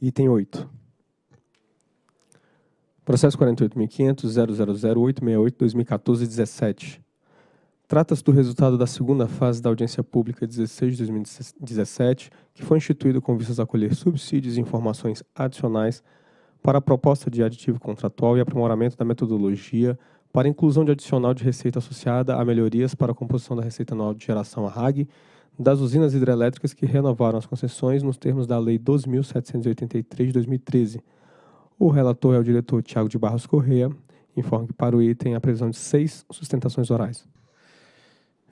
Item 8. Processo 48.500.000868.2014.17. Trata-se do resultado da segunda fase da audiência pública 16 de 2017, que foi instituído com vistas a colher subsídios e informações adicionais para a proposta de aditivo contratual e aprimoramento da metodologia para inclusão de adicional de receita associada a melhorias para a composição da receita anual de geração a RAG das usinas hidrelétricas que renovaram as concessões nos termos da Lei 12.783 de 2013. O relator é o diretor Tiago de Barros Correia. informa que para o item a previsão de seis sustentações orais.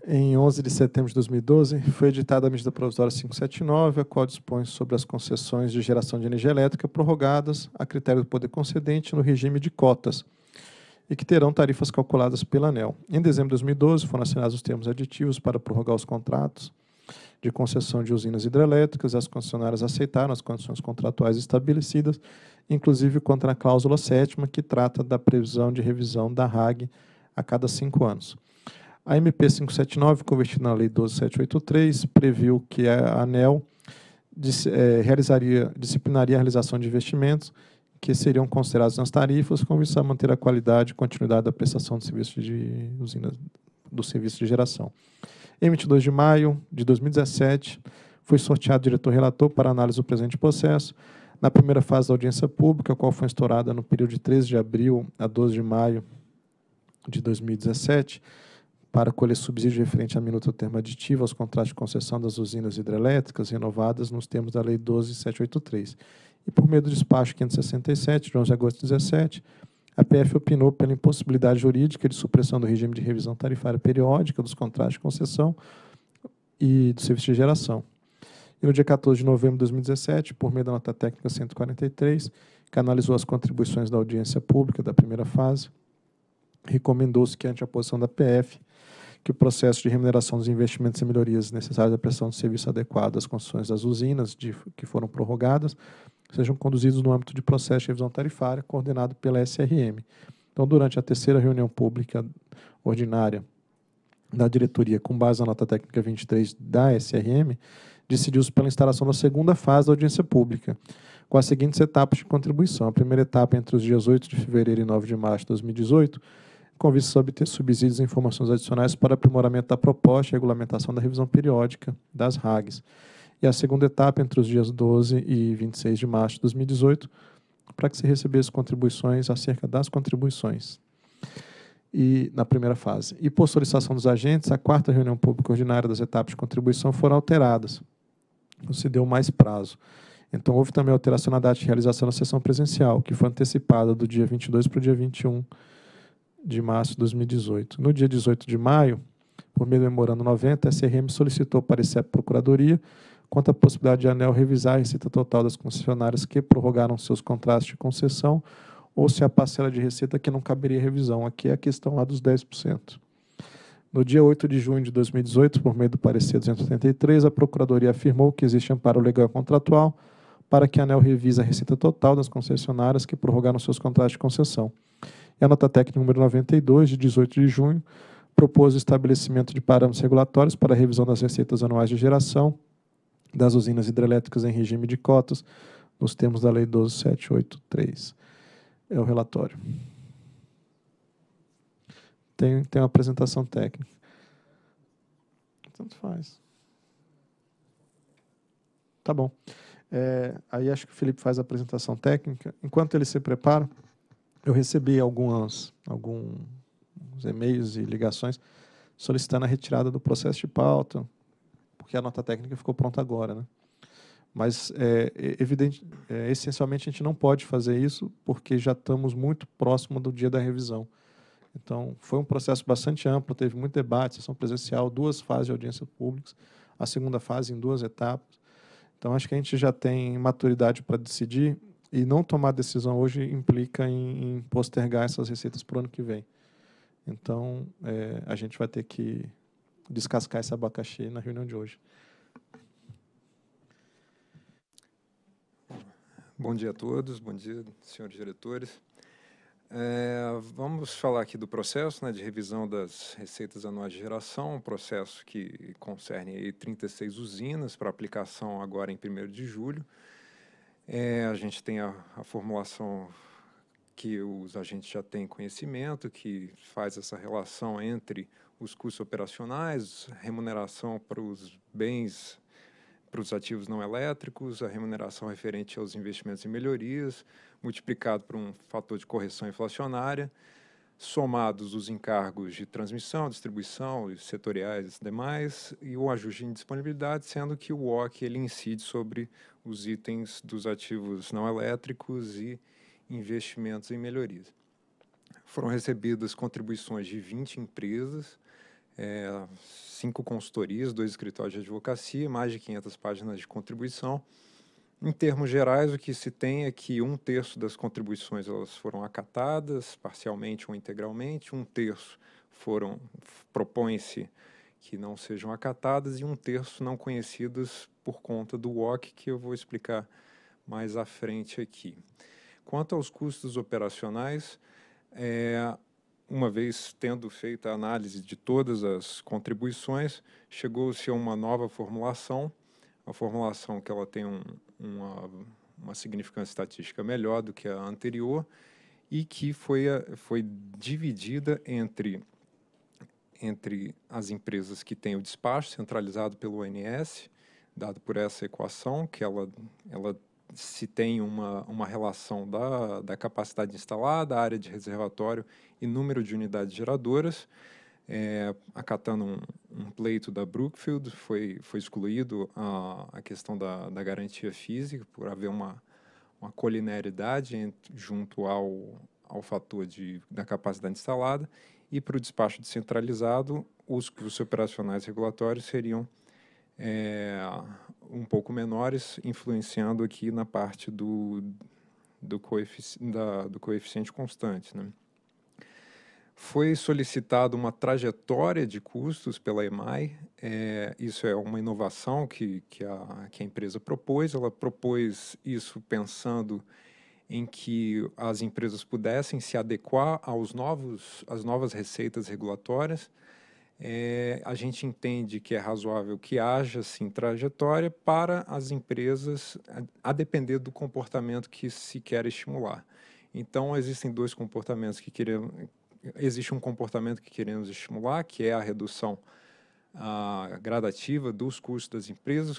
Em 11 de setembro de 2012, foi editada a medida provisória 579, a qual dispõe sobre as concessões de geração de energia elétrica prorrogadas a critério do poder concedente no regime de cotas e que terão tarifas calculadas pela ANEL. Em dezembro de 2012, foram assinados os termos aditivos para prorrogar os contratos de concessão de usinas hidrelétricas, as concessionárias aceitaram as condições contratuais estabelecidas, inclusive contra a cláusula sétima, que trata da previsão de revisão da RAG a cada cinco anos. A MP 579, convertida na Lei 12783, previu que a ANEL eh, realizaria, disciplinaria a realização de investimentos que seriam considerados nas tarifas, com vista a manter a qualidade e continuidade da prestação do serviço de usinas, do serviço de geração. Em 22 de maio de 2017, foi sorteado diretor-relator para análise do presente processo. Na primeira fase da audiência pública, a qual foi instaurada no período de 13 de abril a 12 de maio de 2017, para colher subsídio referente à minuta termo aditivo aos contratos de concessão das usinas hidrelétricas renovadas nos termos da Lei 12.783. E por meio do despacho 567, de 11 de agosto de 2017, a PF opinou pela impossibilidade jurídica de supressão do regime de revisão tarifária periódica dos contratos de concessão e do serviço de geração. E no dia 14 de novembro de 2017, por meio da nota técnica 143, que analisou as contribuições da audiência pública da primeira fase. Recomendou-se que, ante a posição da PF, que o processo de remuneração dos investimentos e melhorias necessários à prestação de serviço adequado às concessões das usinas de, que foram prorrogadas sejam conduzidos no âmbito de processo de revisão tarifária coordenado pela SRM. Então, durante a terceira reunião pública ordinária da diretoria, com base na nota técnica 23 da SRM, decidiu-se pela instalação da segunda fase da audiência pública, com as seguintes etapas de contribuição. A primeira etapa, entre os dias 8 de fevereiro e 9 de março de 2018, com vista a obter subsídios e informações adicionais para aprimoramento da proposta e regulamentação da revisão periódica das RAGs e a segunda etapa entre os dias 12 e 26 de março de 2018, para que se recebesse contribuições acerca das contribuições. E na primeira fase. E por solicitação dos agentes, a quarta reunião pública ordinária das etapas de contribuição foram alteradas. Não se deu mais prazo. Então, houve também alteração na data de realização da sessão presencial, que foi antecipada do dia 22 para o dia 21 de março de 2018. No dia 18 de maio, por meio do memorando 90, a SRM solicitou parecer à Procuradoria quanto à possibilidade de a ANEL revisar a receita total das concessionárias que prorrogaram seus contratos de concessão ou se a parcela de receita que não caberia revisão. Aqui é a questão lá dos 10%. No dia 8 de junho de 2018, por meio do parecer 283, a Procuradoria afirmou que existe amparo legal contratual para que a ANEL revise a receita total das concessionárias que prorrogaram seus contratos de concessão. E a nota técnica número 92, de 18 de junho, propôs o estabelecimento de parâmetros regulatórios para a revisão das receitas anuais de geração, das usinas hidrelétricas em regime de cotas, nos termos da Lei 12783. É o relatório. Tem, tem uma apresentação técnica. Tanto faz. Tá bom. É, aí acho que o Felipe faz a apresentação técnica. Enquanto ele se prepara, eu recebi algumas, alguns e-mails e ligações solicitando a retirada do processo de pauta, porque a nota técnica ficou pronta agora, né? Mas é, é, evidente, é, essencialmente a gente não pode fazer isso porque já estamos muito próximo do dia da revisão. Então, foi um processo bastante amplo, teve muito debate, sessão presencial, duas fases de audiência públicas, a segunda fase em duas etapas. Então, acho que a gente já tem maturidade para decidir e não tomar decisão hoje implica em, em postergar essas receitas para o ano que vem. Então, é, a gente vai ter que descascar esse abacaxi na reunião de hoje. Bom dia a todos, bom dia, senhores diretores. É, vamos falar aqui do processo né, de revisão das receitas anuais de geração, um processo que concerne aí 36 usinas para aplicação agora em 1 de julho. É, a gente tem a, a formulação que os agentes já têm conhecimento, que faz essa relação entre os custos operacionais, remuneração para os bens, para os ativos não elétricos, a remuneração referente aos investimentos e melhorias, multiplicado por um fator de correção inflacionária, somados os encargos de transmissão, distribuição, setoriais e demais, e o ajuste de disponibilidade, sendo que o WOC ele incide sobre os itens dos ativos não elétricos e investimentos em melhorias. Foram recebidas contribuições de 20 empresas, é, cinco consultorias, dois escritórios de advocacia, mais de 500 páginas de contribuição. Em termos gerais, o que se tem é que um terço das contribuições elas foram acatadas, parcialmente ou integralmente, um terço foram propõe-se que não sejam acatadas e um terço não conhecidas por conta do WOC, que eu vou explicar mais à frente aqui. Quanto aos custos operacionais, é, uma vez tendo feito a análise de todas as contribuições, chegou-se a uma nova formulação, a formulação que ela tem um, uma, uma significância estatística melhor do que a anterior e que foi, foi dividida entre, entre as empresas que têm o despacho centralizado pelo ONS, dado por essa equação, que ela, ela se tem uma, uma relação da, da capacidade instalada, área de reservatório e número de unidades geradoras. É, acatando um, um, pleito da Brookfield, foi, foi excluído a, a questão da, da garantia física, por haver uma, uma colinearidade junto ao, ao fator de, da capacidade instalada, e para o despacho descentralizado, os custos operacionais regulatórios seriam é, um pouco menores, influenciando aqui na parte do, do, coeficiente da, do coeficiente constante. Né? Foi solicitada uma trajetória de custos pela EMAI, é, eh, isso é uma inovação que, que, a, que a empresa propôs, ela propôs isso pensando em que as empresas pudessem se adequar aos novos, às novas receitas regulatórias, é, a gente entende que é razoável que haja sim trajetória para as empresas, a, a, depender do comportamento que se quer estimular. Então, existem dois comportamentos que queremos. Existe um comportamento que queremos estimular, que é a redução a, gradativa dos custos das empresas.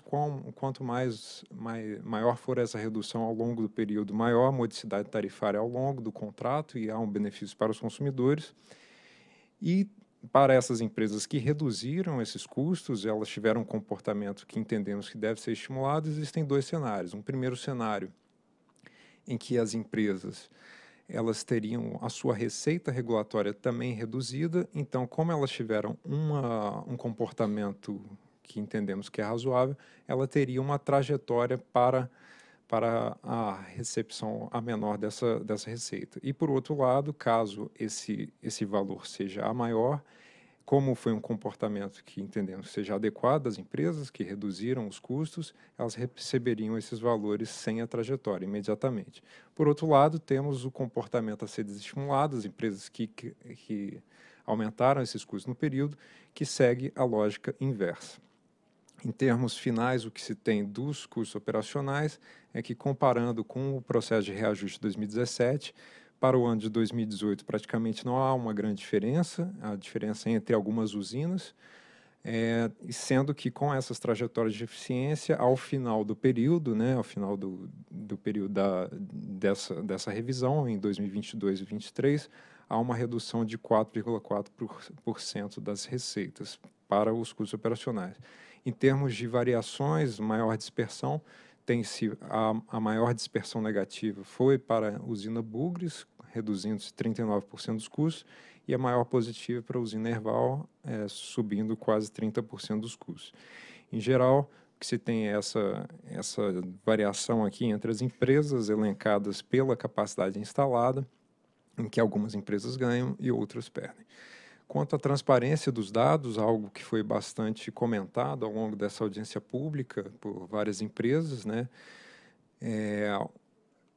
quanto mais, maior for essa redução ao longo do período, maior a modicidade tarifária ao longo do contrato e há um benefício para os consumidores. E para essas empresas que reduziram esses custos, elas tiveram um comportamento que entendemos que deve ser estimulado, existem dois cenários. Um primeiro cenário em que as empresas elas teriam a sua receita regulatória também reduzida, então como elas tiveram uma, um comportamento que entendemos que é razoável, ela teria uma trajetória para para a recepção a menor dessa, dessa receita. E, por outro lado, caso esse, esse valor seja a maior, como foi um comportamento que entendemos seja adequado das empresas, que reduziram os custos, elas receberiam esses valores sem a trajetória imediatamente. Por outro lado, temos o comportamento a ser desestimulado, as empresas que, que, que aumentaram esses custos no período, que segue a lógica inversa. Em termos finais, o que se tem dos custos operacionais é que, comparando com o processo de reajuste de 2017, para o ano de 2018 praticamente não há uma grande diferença, a diferença entre algumas usinas, é, sendo que com essas trajetórias de eficiência, ao final do período, né, ao final do, do período da, dessa, dessa revisão, em 2022 e 2023, há uma redução de 4,4% das receitas para os custos operacionais. Em termos de variações, maior dispersão, tem-se a, a, maior dispersão negativa foi para a usina Bugres, reduzindo-se 39% dos custos, e a maior positiva para a usina Erval, é, subindo quase 30% dos custos. Em geral, que se tem é essa, essa variação aqui entre as empresas elencadas pela capacidade instalada, em que algumas empresas ganham e outras perdem. Quanto à transparência dos dados, algo que foi bastante comentado ao longo dessa audiência pública por várias empresas, né? É,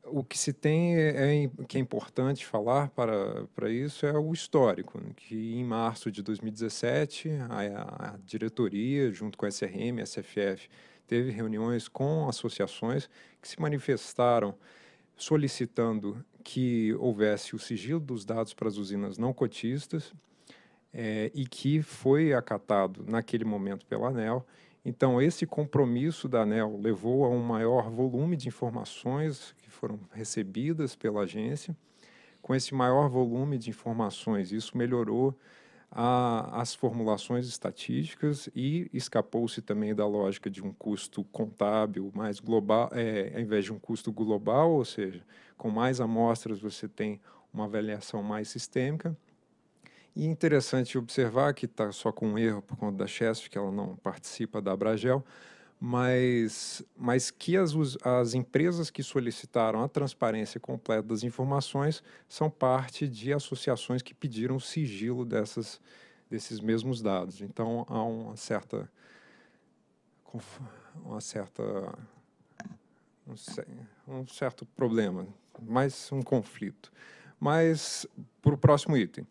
o que se tem é, é que é importante falar para, para isso é o histórico, né? que em março de 2017 a, a diretoria, junto com a SRM, a SFF, teve reuniões com associações que se manifestaram solicitando que houvesse o sigilo dos dados para as usinas não cotistas é, e que foi acatado naquele momento pela ANEL. Então, esse compromisso da ANEL levou a um maior volume de informações que foram recebidas pela agência. Com esse maior volume de informações, isso melhorou a, as formulações estatísticas e escapou-se também da lógica de um custo contábil mais global, é, ao invés de um custo global, ou seja, com mais amostras você tem uma avaliação mais sistêmica. E é interessante observar que está só com um erro por conta da Chesf, que ela não participa da Abragel, mas, mas que as, as empresas que solicitaram a transparência completa das informações são parte de associações que pediram o sigilo dessas, desses mesmos dados. Então, há uma certa... Uma certa um certo problema, mais um conflito. Mas para o próximo item.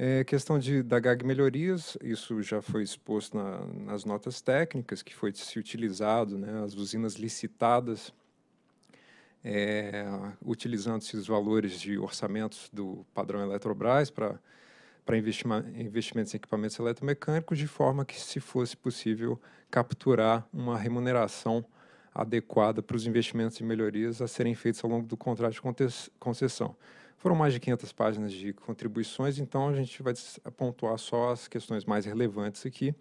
É, questão de, da GAG melhorias, isso já foi exposto na, nas notas técnicas, que foi se utilizado, né, as usinas licitadas, é, utilizando esses valores de orçamentos do padrão Eletrobras para para investimentos em equipamentos eletromecânicos, de forma que, se fosse possível, capturar uma remuneração adequada para os investimentos e melhorias a serem feitos ao longo do contrato de concessão. Foram mais de 500 páginas de contribuições, então a gente vai pontuar só as questões mais relevantes aqui.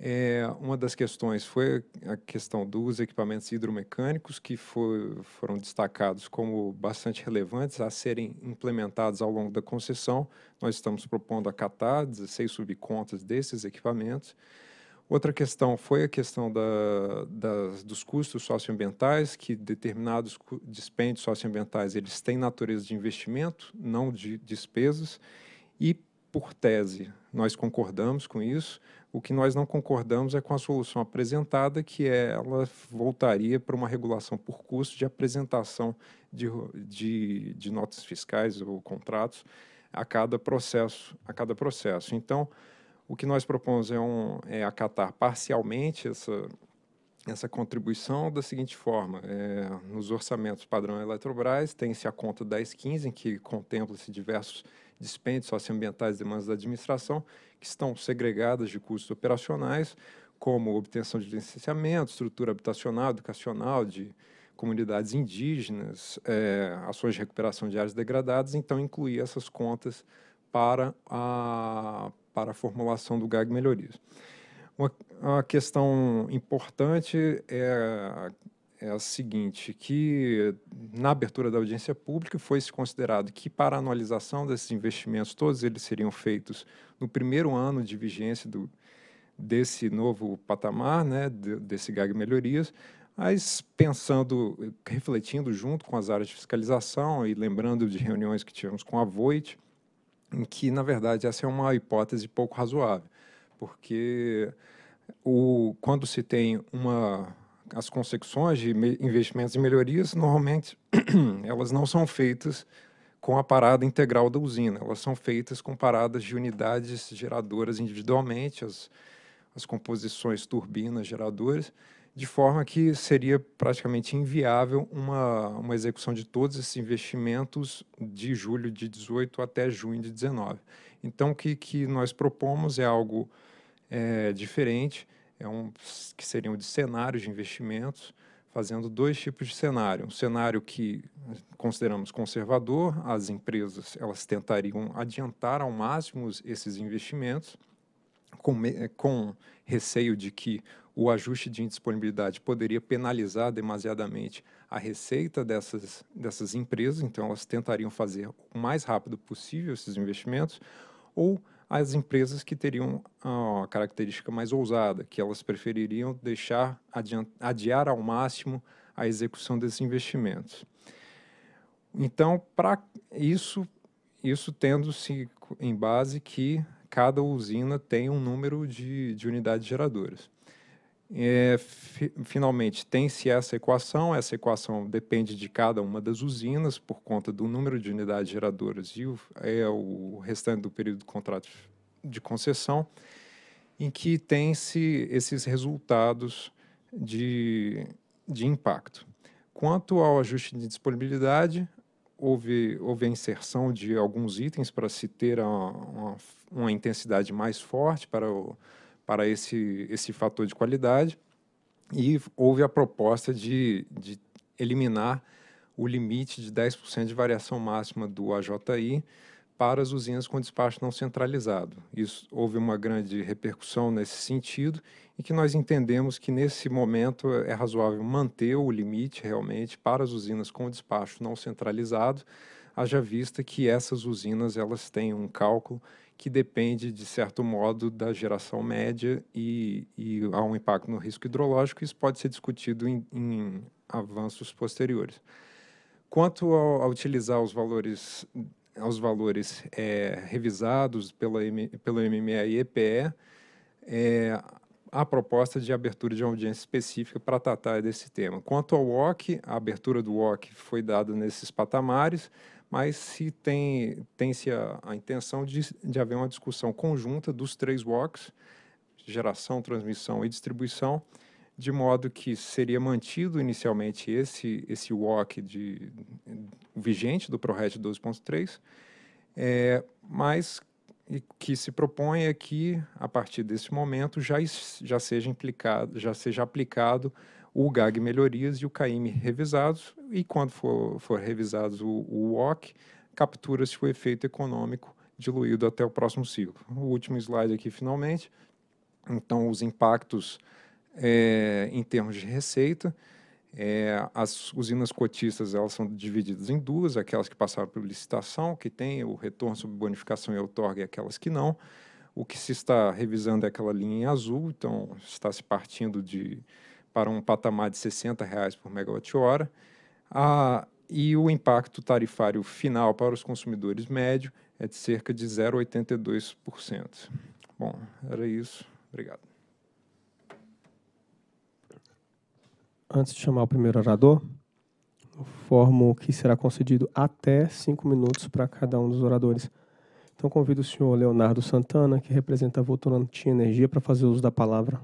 É, uma das questões foi a questão dos equipamentos hidromecânicos, que foi, foram destacados como bastante relevantes a serem implementados ao longo da concessão. Nós estamos propondo acatar 16 subcontas desses equipamentos. Outra questão foi a questão da, dos custos socioambientais, que determinados dispêndios socioambientais eles têm natureza de investimento, não de despesas, e por tese nós concordamos com isso. O que nós não concordamos é com a solução apresentada, que é ela voltaria para uma regulação por custo de apresentação de, de, de notas fiscais ou contratos a cada processo, a cada processo. Então, o que nós propomos é, um, é acatar parcialmente essa, essa contribuição da seguinte forma: é, nos orçamentos padrão Eletrobras, tem-se a conta 1015, em que contempla-se diversos dispêndios socioambientais e demandas da administração, que estão segregadas de custos operacionais, como obtenção de licenciamento, estrutura habitacional, educacional, de comunidades indígenas, é, ações de recuperação de áreas degradadas, então incluir essas contas para a para a formulação do gag melhorias. Uma, uma questão importante é, é a seguinte, que na abertura da audiência pública foi-se considerado que para a anualização desses investimentos, todos eles seriam feitos no primeiro ano de vigência do, desse novo patamar, né, desse GAG Melhorias, mas pensando, refletindo junto com as áreas de fiscalização e lembrando de reuniões que tivemos com a Voit, em que, na verdade, essa é uma hipótese pouco razoável, porque o, quando se tem uma as consecuções de investimentos e melhorias, normalmente elas não são feitas com a parada integral da usina, elas são feitas com paradas de unidades geradoras individualmente, as, as composições turbinas geradoras, de forma que seria praticamente inviável uma, uma execução de todos esses investimentos de julho de 18 até junho de 19. Então, o que, que nós propomos é algo é, diferente, é um, que seriam de cenários de investimentos, fazendo dois tipos de cenário. Um cenário que consideramos conservador, as empresas elas tentariam adiantar ao máximo esses investimentos, com, com receio de que o ajuste de indisponibilidade poderia penalizar demasiadamente a receita dessas, dessas empresas, então elas tentariam fazer o mais rápido possível esses investimentos, ou as empresas que teriam a característica mais ousada, que elas prefeririam deixar adiar ao máximo a execução desses investimentos. Então, para isso, isso tendo-se em base que cada usina tem um número de, de unidades geradoras. É, fi, finalmente, tem-se essa equação. Essa equação depende de cada uma das usinas, por conta do número de unidades geradoras e o, é o restante do período do contrato de concessão, em que tem-se esses resultados de, de impacto. Quanto ao ajuste de disponibilidade, houve, houve a inserção de alguns itens para se ter uma, uma, uma intensidade mais forte para o para esse, esse fator de qualidade e houve a proposta de, de eliminar o limite de 10% de variação máxima do AJI para as usinas com despacho não centralizado. Isso houve uma grande repercussão nesse sentido e que nós entendemos que nesse momento é razoável manter o limite realmente para as usinas com despacho não centralizado, haja vista que essas usinas elas têm um cálculo que depende, de certo modo, da geração média e, e há um impacto no risco hidrológico. Isso pode ser discutido em, em avanços posteriores. Quanto a utilizar os valores, aos valores é, revisados pela, pelo MMA e EPE, é, a proposta de abertura de uma audiência específica para tratar desse tema. Quanto ao WOC, a abertura do WOC foi dada nesses patamares, mas se tem, tem-se a, a, intenção de, de haver uma discussão conjunta dos três walks, geração, transmissão e distribuição, de modo que seria mantido inicialmente esse, esse walk de, vigente do ProRed 12.3, é, mas que se propõe é que, a partir desse momento, já, já seja implicado, já seja aplicado o GAG melhorias e o Caime revisados, e quando for, for revisados o, o WOC, captura-se o efeito econômico diluído até o próximo ciclo. O último slide aqui, finalmente. Então, os impactos é, em termos de receita, é, as usinas cotistas elas são divididas em duas, aquelas que passaram por licitação, que têm o retorno sobre bonificação e outorga, e aquelas que não. O que se está revisando é aquela linha em azul, então está se partindo de para um patamar de 60 reais por megawatt-hora, ah, e o impacto tarifário final para os consumidores médio é de cerca de 0,82%. Bom, era isso. Obrigado. Antes de chamar o primeiro orador, informo que será concedido até cinco minutos para cada um dos oradores. Então, convido o senhor Leonardo Santana, que representa a Votorantim Energia, para fazer uso da palavra.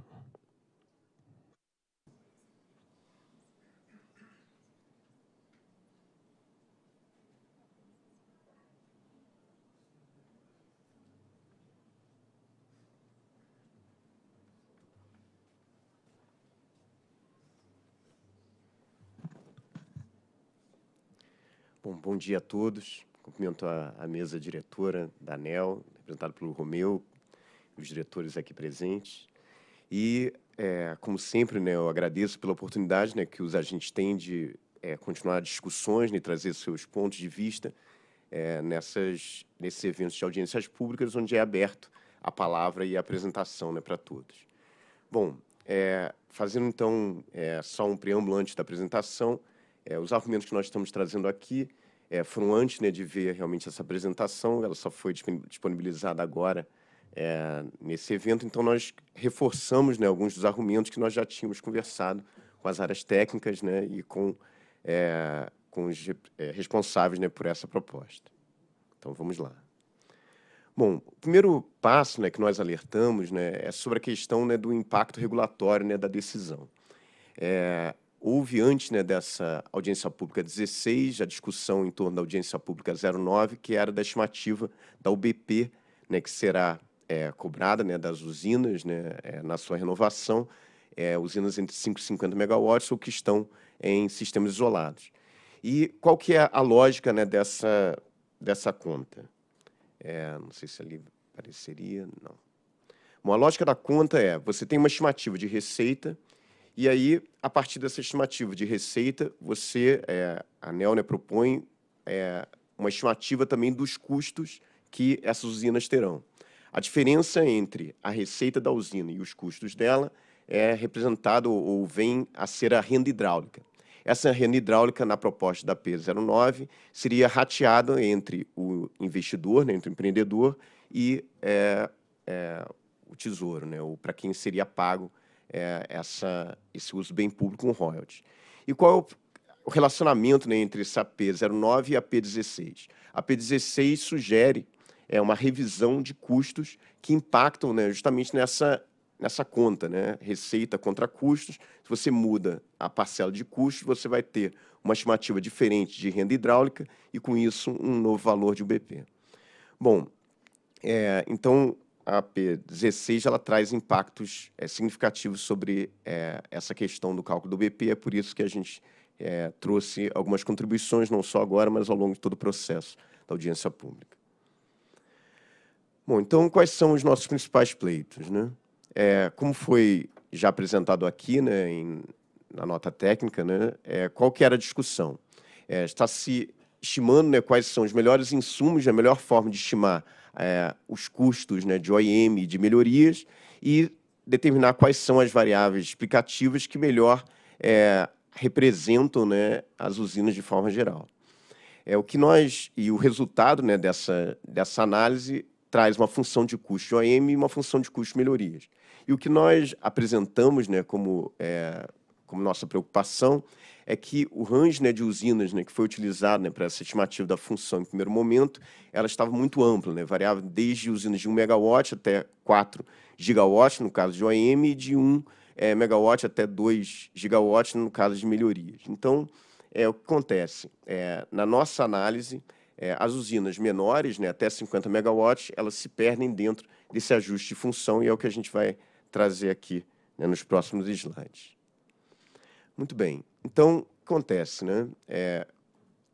Bom dia a todos. Cumprimento a, a mesa diretora da ANEL, representada pelo Romeu, os diretores aqui presentes. E, é, como sempre, né, eu agradeço pela oportunidade né, que os agentes têm de é, continuar discussões né, e né, trazer seus pontos de vista é, nessas, nesses eventos de audiências públicas, onde é aberto a palavra e a apresentação né, para todos. Bom, é, fazendo então é, só um preâmbulo antes da apresentação, é, os argumentos que nós estamos trazendo aqui é, foram antes né, de ver realmente essa apresentação, ela só foi disponibilizada agora é, nesse evento, então nós reforçamos né, alguns dos argumentos que nós já tínhamos conversado com as áreas técnicas né, e com, é, com os é, responsáveis né, por essa proposta. Então vamos lá. Bom, o primeiro passo né, que nós alertamos né, é sobre a questão né, do impacto regulatório né, da decisão. É, Houve, antes né, dessa audiência pública 16, a discussão em torno da audiência pública 09, que era da estimativa da UBP, né, que será é, cobrada né, das usinas né, é, na sua renovação, é, usinas entre 5 e 50 megawatts ou que estão em sistemas isolados. E qual que é a lógica né, dessa, dessa conta? É, não sei se ali apareceria, não. Bom, a lógica da conta é, você tem uma estimativa de receita e aí, a partir dessa estimativa de receita, você, é, a Nelne né, propõe é, uma estimativa também dos custos que essas usinas terão. A diferença entre a receita da usina e os custos dela é representada ou vem a ser a renda hidráulica. Essa renda hidráulica, na proposta da P09, seria rateada entre o investidor, né, entre o empreendedor e é, é, o tesouro, né, ou para quem seria pago é, essa, esse uso bem público com royalties. E qual é o, o relacionamento né, entre essa p 09 e P 16 A P 16 sugere é, uma revisão de custos que impactam né, justamente nessa, nessa conta, né? receita contra custos. Se você muda a parcela de custos, você vai ter uma estimativa diferente de renda hidráulica e, com isso, um novo valor de UBP. Bom, é, então, a P16 ela traz impactos é, significativos sobre é, essa questão do cálculo do BP, é por isso que a gente é, trouxe algumas contribuições, não só agora, mas ao longo de todo o processo da audiência pública. Bom, então quais são os nossos principais pleitos? Né? É, como foi já apresentado aqui né, em, na nota técnica, né, é, qual que era a discussão? É, está se estimando né, quais são os melhores insumos, a melhor forma de estimar é, os custos né, de OIM e de melhorias e determinar quais são as variáveis explicativas que melhor é, representam né, as usinas de forma geral. É o que nós e o resultado né, dessa, dessa análise traz uma função de custo de OM e uma função de custo de melhorias. E o que nós apresentamos né, como, é, como nossa preocupação é que o range né, de usinas né, que foi utilizado né, para essa estimativa da função em primeiro momento, ela estava muito ampla, né, variava desde usinas de 1 megawatt até 4 gigawatt, no caso de OM, e de 1 é, eh, megawatt até 2 gigawatt, no caso de melhorias. Então, é, o que acontece? É, na nossa análise, é, as usinas menores, né, até 50 megawatts, elas se perdem dentro desse ajuste de função e é o que a gente vai trazer aqui né, nos próximos slides. Muito bem. Então, acontece, né? É,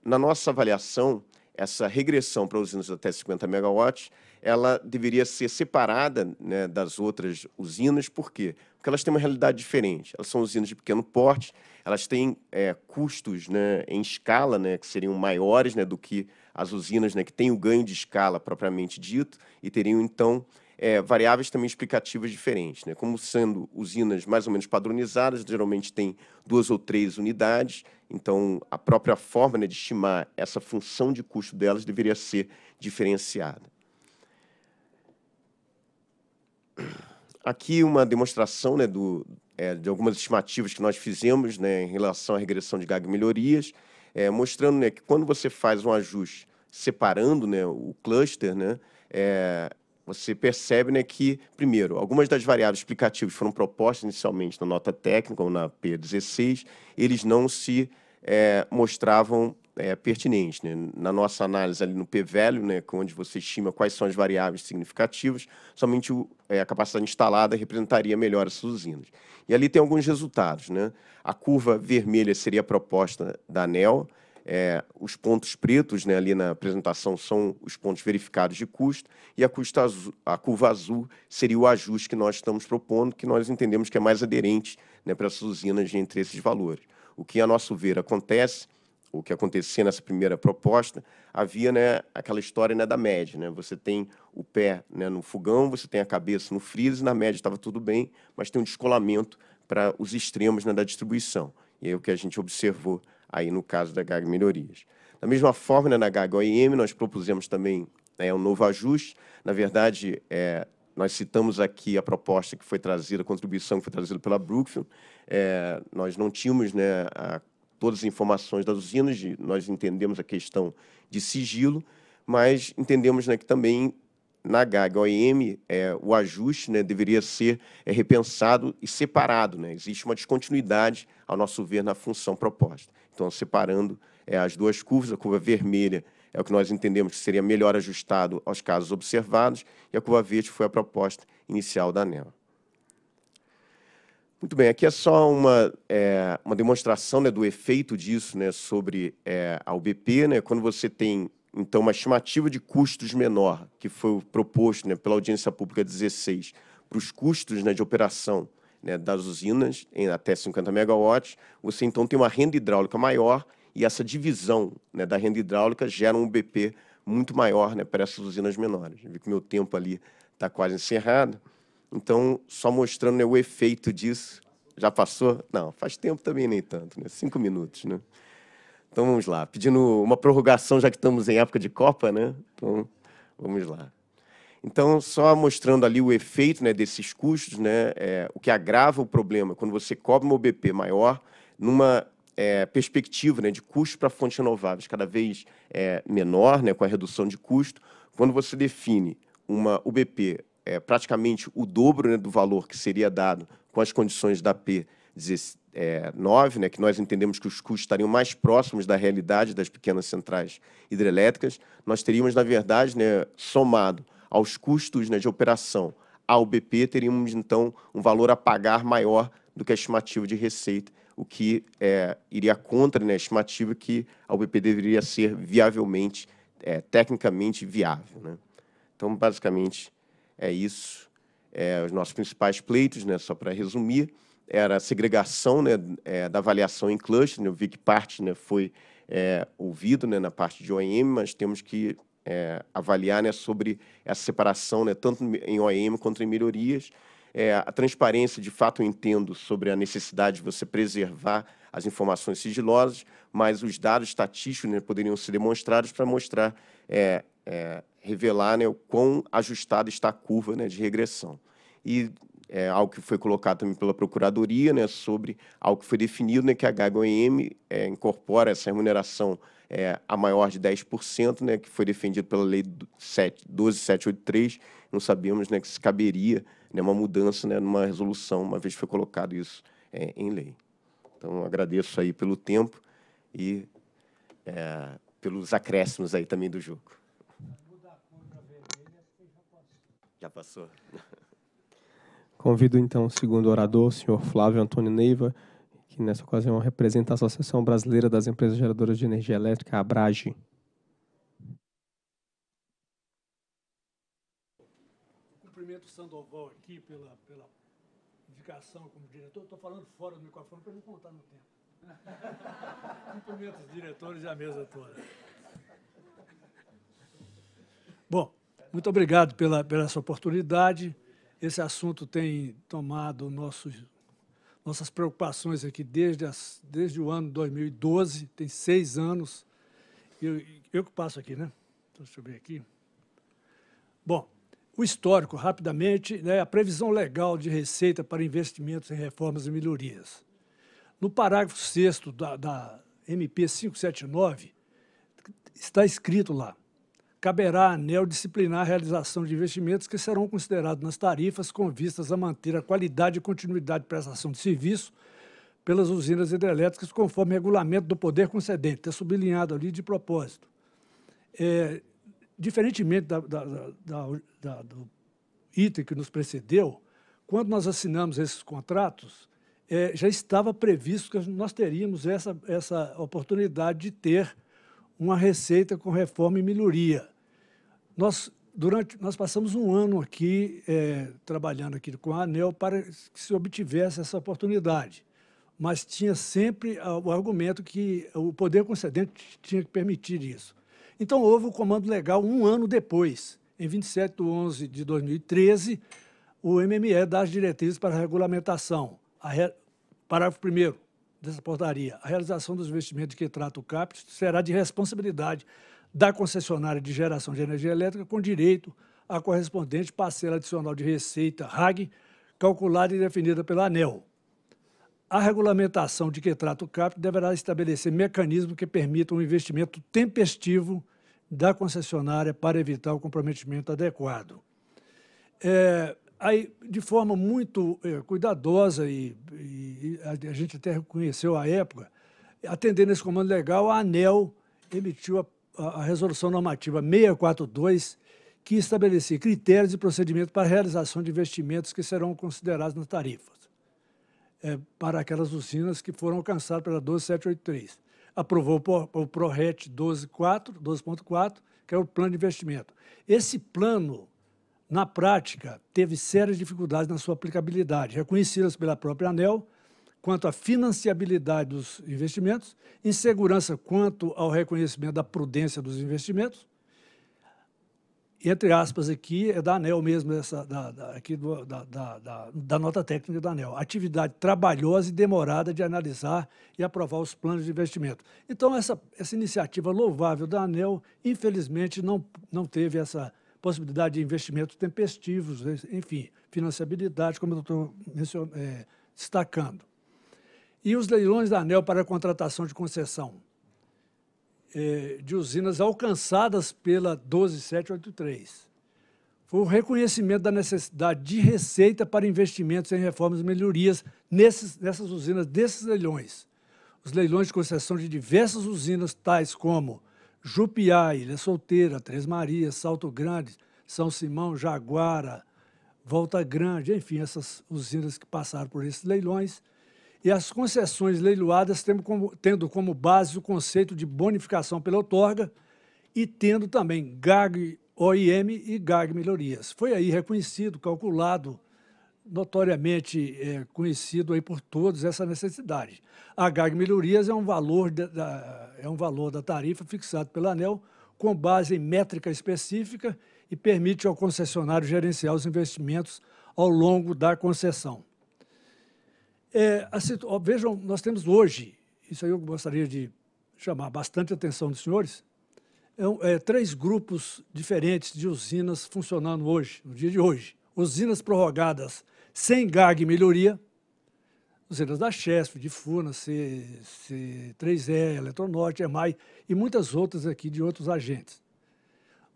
na nossa avaliação, essa regressão para usinas até 50 megawatts, ela deveria ser separada né, das outras usinas, por quê? Porque elas têm uma realidade diferente. Elas são usinas de pequeno porte, elas têm é, custos né, em escala né, que seriam maiores né, do que as usinas né, que têm o ganho de escala propriamente dito e teriam, então, é, variáveis também explicativas diferentes. Né? Como sendo usinas mais ou menos padronizadas, geralmente tem duas ou três unidades, então a própria forma né, de estimar essa função de custo delas deveria ser diferenciada. Aqui uma demonstração né, do, é, de algumas estimativas que nós fizemos né, em relação à regressão de gag melhorias, é, mostrando né, que quando você faz um ajuste separando né, o cluster, né, é, você percebe né, que, primeiro, algumas das variáveis explicativas foram propostas inicialmente na nota técnica ou na P16, eles não se é, mostravam é, pertinentes. Né? Na nossa análise ali no p velho né, é onde você estima quais são as variáveis significativas, somente o, é, a capacidade instalada representaria melhor essas usinas. E ali tem alguns resultados. Né? A curva vermelha seria a proposta da ANEL, é, os pontos pretos né, ali na apresentação são os pontos verificados de custo, e a, azul, a curva azul seria o ajuste que nós estamos propondo, que nós entendemos que é mais aderente né, para as usinas entre esses valores. O que, a nosso ver, acontece, o que acontecia nessa primeira proposta, havia né, aquela história né, da média. Né? Você tem o pé né, no fogão, você tem a cabeça no freezer, na média estava tudo bem, mas tem um descolamento para os extremos né, da distribuição. E é o que a gente observou aí no caso da GAG Melhorias. Da mesma forma, né, na GAG OIM, nós propusemos também né, um novo ajuste. Na verdade, é, nós citamos aqui a proposta que foi trazida, a contribuição que foi trazida pela Brookfield. É, nós não tínhamos né, a, todas as informações das usinas, de, nós entendemos a questão de sigilo, mas entendemos né, que também na GAG OEM é, o ajuste né, deveria ser é, repensado e separado. Né? Existe uma descontinuidade, ao nosso ver, na função proposta. Então, separando é, as duas curvas, a curva vermelha é o que nós entendemos que seria melhor ajustado aos casos observados, e a curva verde foi a proposta inicial da ANEL. Muito bem, aqui é só uma, é, uma demonstração né, do efeito disso né, sobre é, a UBP. Né, quando você tem, então, uma estimativa de custos menor, que foi proposto né, pela audiência pública 16, para os custos né, de operação né, das usinas em até 50 megawatts, você então tem uma renda hidráulica maior e essa divisão né, da renda hidráulica gera um BP muito maior né, para essas usinas menores. Eu vi que meu tempo ali está quase encerrado, então só mostrando né, o efeito disso. Já passou? Não, faz tempo também nem tanto, né? cinco minutos. Né? Então vamos lá, pedindo uma prorrogação, já que estamos em época de Copa, né? Então vamos lá. Então, só mostrando ali o efeito né, desses custos, né, é, o que agrava o problema, quando você cobra uma OBP maior, numa é, perspectiva né, de custo para fontes renováveis cada vez é, menor, né, com a redução de custo, quando você define uma UBP é, praticamente o dobro né, do valor que seria dado com as condições da P9, é, né, que nós entendemos que os custos estariam mais próximos da realidade das pequenas centrais hidrelétricas, nós teríamos, na verdade, né, somado aos custos né, de operação ao BP, teríamos então um valor a pagar maior do que a estimativa de receita, o que é, iria contra né, a estimativa que a UBP deveria ser viavelmente, é, tecnicamente viável. Né? Então, basicamente, é isso. É, os nossos principais pleitos, né, só para resumir, era a segregação né, é, da avaliação em cluster. Né, eu vi que parte né, foi é, ouvido né, na parte de OEM, mas temos que é, avaliar né, sobre essa separação, né, tanto em OEM quanto em melhorias. É, a transparência, de fato, eu entendo sobre a necessidade de você preservar as informações sigilosas, mas os dados estatísticos né, poderiam ser demonstrados para mostrar, é, é, revelar né, o quão ajustada está a curva né, de regressão. E é, algo que foi colocado também pela Procuradoria né, sobre algo que foi definido, né, que a HOM é, incorpora essa remuneração é, a maior de 10%, né, que foi defendido pela lei 12783, não sabíamos né, que se caberia né, uma mudança né, numa resolução, uma vez que foi colocado isso é, em lei. Então, agradeço aí pelo tempo e é, pelos acréscimos aí também do jogo. Já passou. Convido então o segundo orador, o senhor Flávio Antônio Neiva, que nessa ocasião representa a Associação Brasileira das Empresas Geradoras de Energia Elétrica, a ABRAGE. Cumprimento o Sandoval aqui pela, pela indicação como diretor. Estou falando fora do microfone para não contar no tempo. Cumprimento os diretores e a mesa toda. Bom, muito obrigado pela, pela essa oportunidade. Esse assunto tem tomado nossos nossas preocupações aqui desde, as, desde o ano 2012, tem seis anos. Eu, eu que passo aqui, né? Então, deixa eu ver aqui. Bom, o histórico, rapidamente, né, a previsão legal de receita para investimentos em reformas e melhorias. No parágrafo 6 da, da MP 579, está escrito lá, caberá à ANEL disciplinar a realização de investimentos que serão considerados nas tarifas com vistas a manter a qualidade e continuidade de prestação de serviço pelas usinas hidrelétricas conforme regulamento do poder concedente. Está sublinhado ali de propósito. É, diferentemente da, da, da, do item que nos precedeu, quando nós assinamos esses contratos, é, já estava previsto que nós teríamos essa, essa oportunidade de ter uma receita com reforma e melhoria. Nós, durante, nós passamos um ano aqui, é, trabalhando aqui com a ANEL, para que se obtivesse essa oportunidade. Mas tinha sempre ah, o argumento que o poder concedente tinha que permitir isso. Então, houve o comando legal um ano depois. Em 27 de 11 de 2013, o MME dá as diretrizes para a regulamentação. A re... Parágrafo 1 dessa portaria. A realização dos investimentos que trata o CAPT será de responsabilidade da concessionária de geração de energia elétrica com direito à correspondente parcela adicional de receita RAG, calculada e definida pela ANEL. A regulamentação de que trata o CAP deverá estabelecer mecanismos que permitam um investimento tempestivo da concessionária para evitar o comprometimento adequado. É, aí, de forma muito é, cuidadosa, e, e, a gente até reconheceu à época, atendendo esse comando legal, a ANEL emitiu a a Resolução Normativa 642, que estabelecia critérios e procedimento para a realização de investimentos que serão considerados nas tarifas é, para aquelas usinas que foram alcançadas pela 12783. Aprovou o PRORET 12.4, 12.4, que é o plano de investimento. Esse plano, na prática, teve sérias dificuldades na sua aplicabilidade, reconhecidas pela própria ANEL, quanto à financiabilidade dos investimentos, insegurança quanto ao reconhecimento da prudência dos investimentos, entre aspas, aqui é da ANEL mesmo, essa, da, da aqui do, da, da, da, nota técnica da ANEL. Atividade trabalhosa e demorada de analisar e aprovar os planos de investimento. Então, essa, essa iniciativa louvável da ANEL, infelizmente, não, não teve essa possibilidade de investimentos tempestivos, enfim, financiabilidade, como eu estou é, destacando. E os leilões da ANEL para a contratação de concessão é, de usinas alcançadas pela 12783. Foi o reconhecimento da necessidade de receita para investimentos em reformas e melhorias nesses, nessas usinas, desses leilões. Os leilões de concessão de diversas usinas, tais como Jupiá, Ilha Solteira, Três Marias, Salto Grande, São Simão, Jaguara, Volta Grande, enfim, essas usinas que passaram por esses leilões, e as concessões leiloadas tendo como, tendo como base o conceito de bonificação pela outorga e tendo também GAG OIM e GAG melhorias. Foi aí reconhecido, calculado, notoriamente é, conhecido aí por todos essa necessidade. A GAG melhorias é um valor da, da, é um valor da tarifa fixado pela ANEL com base em métrica específica e permite ao concessionário gerenciar os investimentos ao longo da concessão. É, vejam, nós temos hoje, isso aí eu gostaria de chamar bastante a atenção dos senhores, é, é, três grupos diferentes de usinas funcionando hoje, no dia de hoje. Usinas prorrogadas sem GAG melhoria, usinas da Chesf, de Funa, C, C3E, Eletronorte, EMAI e muitas outras aqui de outros agentes.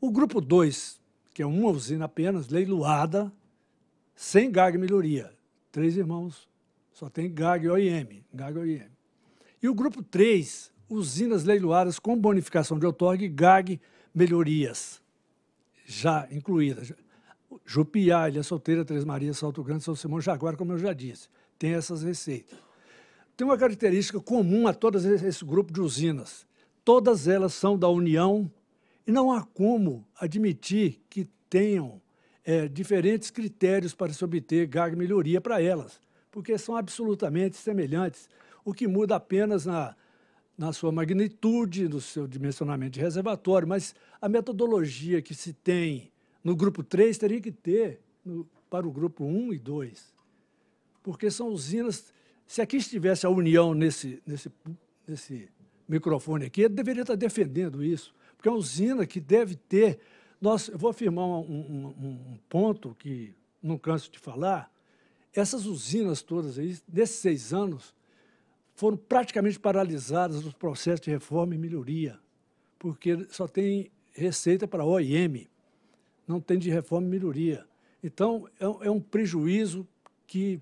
O grupo 2, que é uma usina apenas, leiloada, sem GAG melhoria. Três irmãos só tem GAG e OIM, GAG e OIM. E o grupo 3, usinas leiloadas com bonificação de outorga e GAG melhorias, já incluídas. Jupiá, Ilha Solteira, Três Marias, Salto Grande, São Simão, Jaguar, como eu já disse, tem essas receitas. Tem uma característica comum a todo esse grupo de usinas. Todas elas são da União e não há como admitir que tenham é, diferentes critérios para se obter GAG melhoria para elas porque são absolutamente semelhantes, o que muda apenas na, na sua magnitude, no seu dimensionamento de reservatório, mas a metodologia que se tem no grupo 3 teria que ter no, para o grupo 1 e 2, porque são usinas... Se aqui estivesse a União nesse, nesse, nesse microfone aqui, ele deveria estar defendendo isso, porque é uma usina que deve ter... Nós, eu vou afirmar um, um, um ponto que não canso de falar, essas usinas todas aí, nesses seis anos, foram praticamente paralisadas nos processos de reforma e melhoria, porque só tem receita para OIM, não tem de reforma e melhoria. Então, é, é, um prejuízo que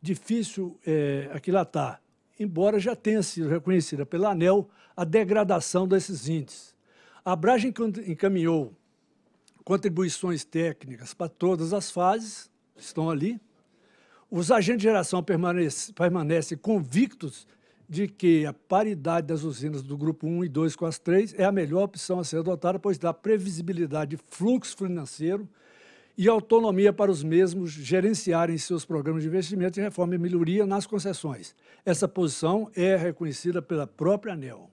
difícil é, aquilatar, embora já tenha sido reconhecida pela ANEL a degradação desses índices. A Abrage encaminhou contribuições técnicas para todas as fases, estão ali, os agentes de geração permanecem permanece convictos de que a paridade das usinas do grupo 1 e 2 com as 3 é a melhor opção a ser adotada, pois dá previsibilidade de fluxo financeiro e autonomia para os mesmos gerenciarem seus programas de investimento e reforma e melhoria nas concessões. Essa posição é reconhecida pela própria ANEL.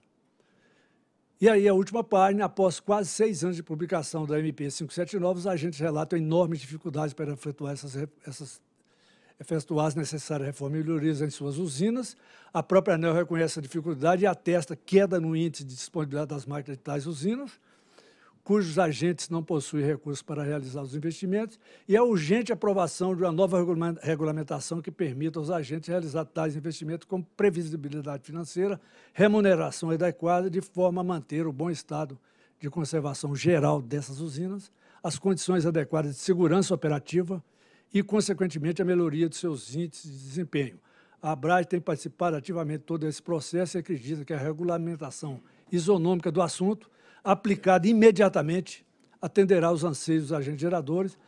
E aí, a última página, após quase seis anos de publicação da MP 579, os agentes relatam enormes dificuldades para efetuar essas, essas efetuar as necessárias reformas e melhorias em suas usinas. A própria ANEL reconhece a dificuldade e atesta queda no índice de disponibilidade das máquinas de tais usinas, cujos agentes não possuem recursos para realizar os investimentos, e é a urgente aprovação de uma nova regulamentação que permita aos agentes realizar tais investimentos com previsibilidade financeira, remuneração adequada, de forma a manter o bom estado de conservação geral dessas usinas, as condições adequadas de segurança operativa, e, consequentemente, a melhoria dos seus índices de desempenho. A ABRAE tem participado ativamente de todo esse processo e acredita que a regulamentação isonômica do assunto, aplicada imediatamente, atenderá os anseios dos agentes geradores,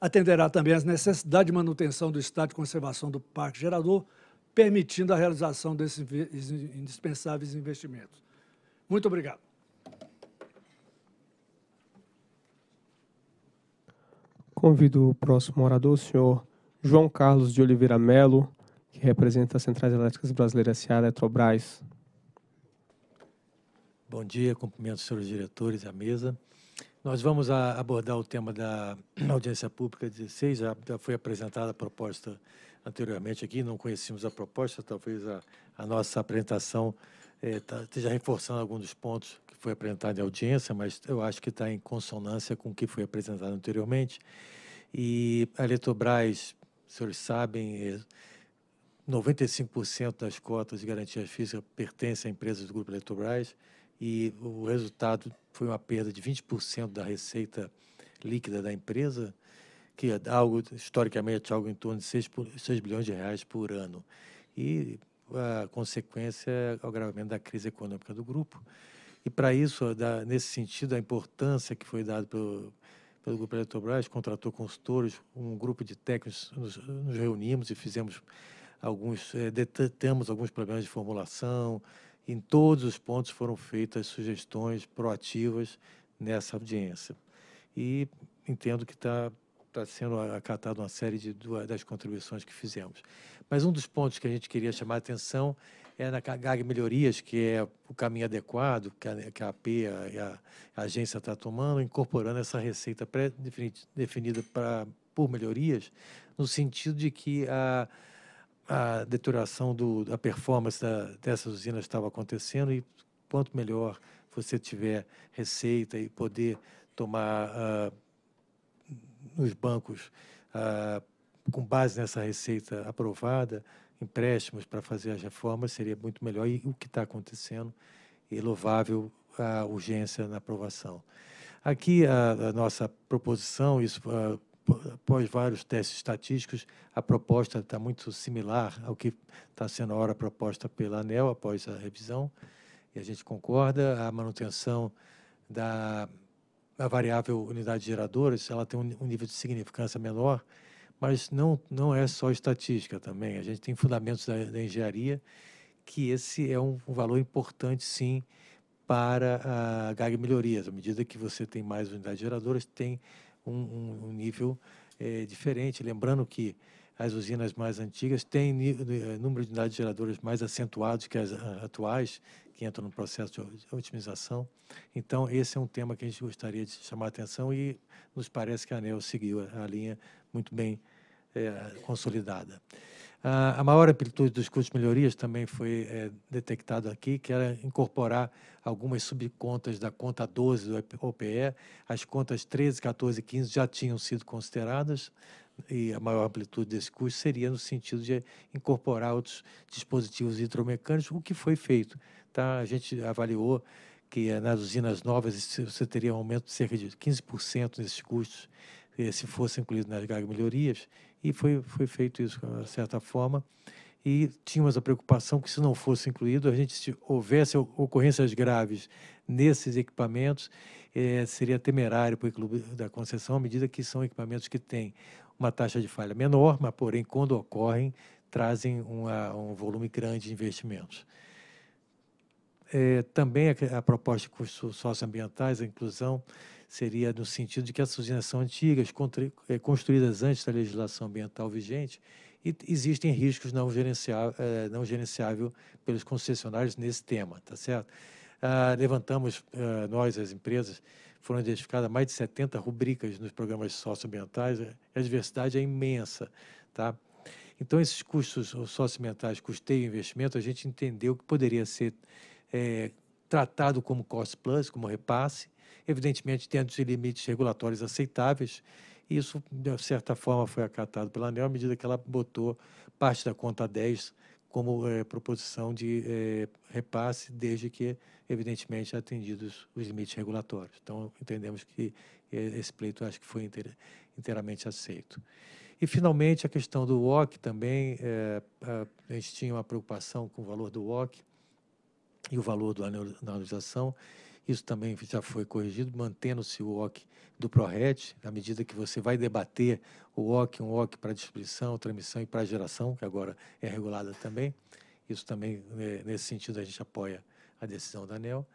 atenderá também às necessidades de manutenção do estado de conservação do parque gerador, permitindo a realização desses indispensáveis investimentos. Muito obrigado. Convido o próximo orador, o senhor João Carlos de Oliveira Melo, que representa as Centrais Elétricas Brasileiras Ceará Eletrobras. Bom dia, cumprimento os senhores diretores, a mesa. Nós vamos abordar o tema da audiência pública 16, já, foi apresentada a proposta anteriormente aqui, não conhecíamos a proposta, talvez a, a nossa apresentação eh, tá, esteja reforçando alguns dos pontos foi apresentado em audiência, mas eu acho que está em consonância com o que foi apresentado anteriormente. E a Eletrobras, os senhores sabem, 95% é, das cotas de garantias físicas pertencem a empresas do Grupo Eletrobras e o resultado foi uma perda de 20% da receita líquida da empresa, que é algo, historicamente, algo em torno de 6, 6 bilhões de reais por ano. E a consequência é o agravamento da crise econômica do grupo. E para isso, nesse sentido, a importância que foi dada pelo, pelo Grupo Eletrobras, contratou consultores, um grupo de técnicos, nos, nos reunimos e fizemos alguns, é, detectamos alguns problemas de formulação. Em todos os pontos foram feitas sugestões proativas nessa audiência. E entendo que está está sendo acatado uma série de, das contribuições que fizemos. Mas um dos pontos que a gente queria chamar a atenção é na CAGAG Melhorias, que é o caminho adequado que a, que a AP a, a, agência está tomando, incorporando essa receita pré-definida por melhorias, no sentido de que a, a deterioração do, da performance da, dessas usinas estava acontecendo e quanto melhor você tiver receita e poder tomar ah, nos bancos ah, com base nessa receita aprovada, empréstimos para fazer as reformas, seria muito melhor. E o que está acontecendo, e é louvável a urgência na aprovação. Aqui a, a nossa proposição, isso ah, após vários testes estatísticos, a proposta está muito similar ao que está sendo agora proposta pela ANEL após a revisão, e a gente concorda, a manutenção da a variável unidade geradora, ela tem um, um nível de significância menor, mas não, não é só estatística também. A gente tem fundamentos da, da engenharia, que esse é um, um valor importante, sim, para a GAG melhorias. À medida que você tem mais unidades geradoras, tem um, um, um nível é, diferente. Lembrando que as usinas mais antigas têm eh, número de unidades geradoras mais acentuados que as atuais, que entram no processo de otimização. Então, esse é um tema que a gente gostaria de chamar a atenção e nos parece que a ANEL seguiu a linha muito bem é, consolidada. a maior amplitude dos custos de melhorias também foi é, detectado aqui, que era incorporar algumas subcontas da conta 12 do OPE. As contas 13, 14 e 15 já tinham sido consideradas e a maior amplitude desse custo seria no sentido de incorporar outros dispositivos hidromecânicos, o que foi feito. Tá? A gente avaliou que é, nas usinas novas você teria um aumento de cerca de 15% nesses custos eh, se fosse incluído nas melhorias e foi, foi feito isso de certa forma. E tínhamos a preocupação que, se não fosse incluído, a gente, se houvesse ocorrências graves nesses equipamentos, eh, seria temerário para o clube da concessão, à medida que são equipamentos que têm uma taxa de falha menor, mas, porém, quando ocorrem, trazem uma, um volume grande de investimentos. Eh, também a, a proposta de custos socioambientais, a inclusão, seria no sentido de que essas usinas são antigas, eh, construídas antes da legislação ambiental vigente, e existem riscos não, gerenciável, eh, não gerenciável pelos concessionários nesse tema, tá certo? Ah, levantamos, ah, nós, as empresas, foram identificadas mais de 70 rubricas nos programas socioambientais, eh, a diversidade é imensa, tá? Então, esses custos socioambientais, custeio e investimento, a gente entendeu que poderia ser é, tratado como cost plus, como repasse, evidentemente dentro de limites regulatórios aceitáveis. isso, de certa forma, foi acatado pela ANEL, à medida que ela botou parte da conta 10 como é, proposição de é, repasse, desde que, evidentemente, atendidos os limites regulatórios. Então, entendemos que é, esse pleito acho que foi inteira, inteiramente aceito. E, finalmente, a questão do WOC também, é, a, gente tinha uma preocupação com o valor do WOC e o valor da anualização isso também já foi corrigido, mantendo-se o OC do ProRet, na medida que você vai debater o OC, um OC para distribuição, transmissão e para geração, que agora é regulada também. Isso também, né, nesse sentido, a gente apoia a decisão da ANEL.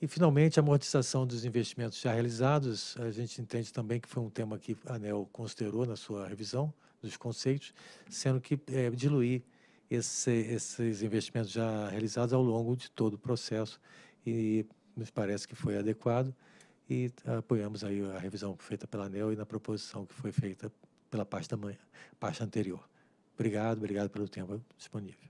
E, finalmente, a amortização dos investimentos já realizados. A gente entende também que foi um tema que a ANEL considerou na sua revisão dos conceitos, sendo que é, diluir esse, esses investimentos já realizados ao longo de todo o processo e nos parece que foi adequado e apoiamos aí a revisão feita pela ANEL e na proposição que foi feita pela pasta, manhã, pasta anterior. Obrigado, obrigado pelo tempo disponível.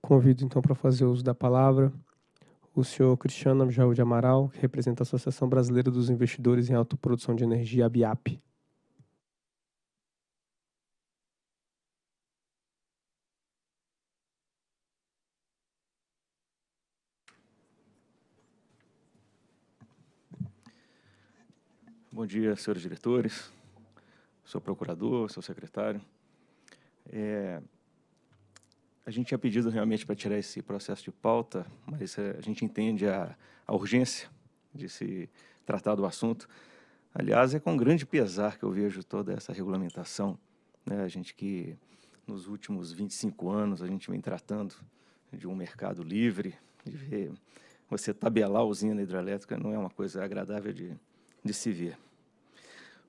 Convido então para fazer uso da palavra o senhor Cristiano Abjaú de Amaral, que representa a Associação Brasileira dos Investidores em Autoprodução de Energia, ABIAP. Bom dia, senhores diretores, seu procurador, seu secretário. É, a gente tinha pedido realmente para tirar esse processo de pauta, mas é, a gente entende a, a, urgência de se tratar do assunto. Aliás, é com grande pesar que eu vejo toda essa regulamentação. Né? A gente que, nos últimos 25 anos, a gente vem tratando de um mercado livre, de ver você tabelar a usina hidrelétrica não é uma coisa agradável de, de se ver.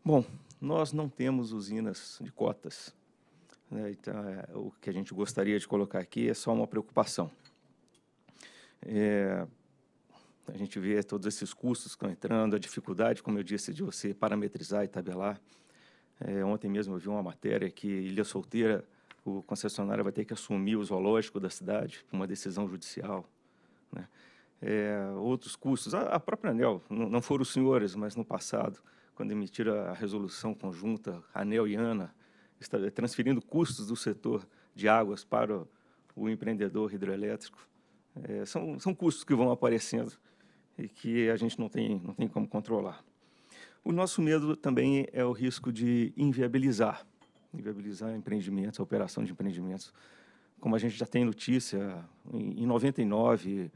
Bom, nós não temos usinas de cotas. Né? Então, é, o que a gente gostaria de colocar aqui é só uma preocupação. É, a gente vê todos esses custos que estão entrando, a dificuldade, como eu disse, de você parametrizar e tabelar. É, ontem mesmo eu vi uma matéria que Ilha Solteira, o concessionário vai ter que assumir o zoológico da cidade, uma decisão judicial. Né? é, outros custos. A, a própria ANEL, não, não foram os senhores, mas no passado, quando emitiram a resolução conjunta, ANEL e ANA, eh, transferindo custos do setor de águas para o, o empreendedor hidroelétrico, é, eh, são, são custos que vão aparecendo e que a gente não tem, não tem como controlar. O nosso medo também é o risco de inviabilizar, inviabilizar empreendimentos, a operação de empreendimentos. Como a gente já tem notícia, em, em 99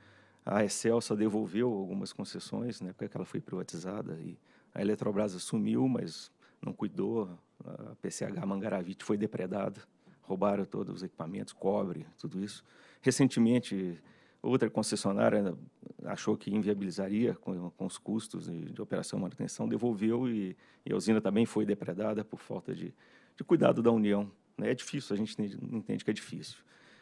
a Excelsa devolveu algumas concessões, né, porque é ela foi privatizada, e a Eletrobras assumiu, mas não cuidou. A PCH Mangaravite foi depredada, roubaram todos os equipamentos, cobre, tudo isso. Recentemente, outra concessionária achou que inviabilizaria com, com os custos de, de, operação e manutenção, devolveu e, e, a usina também foi depredada por falta de, de cuidado da União. Né. É difícil, a gente entende que é difícil.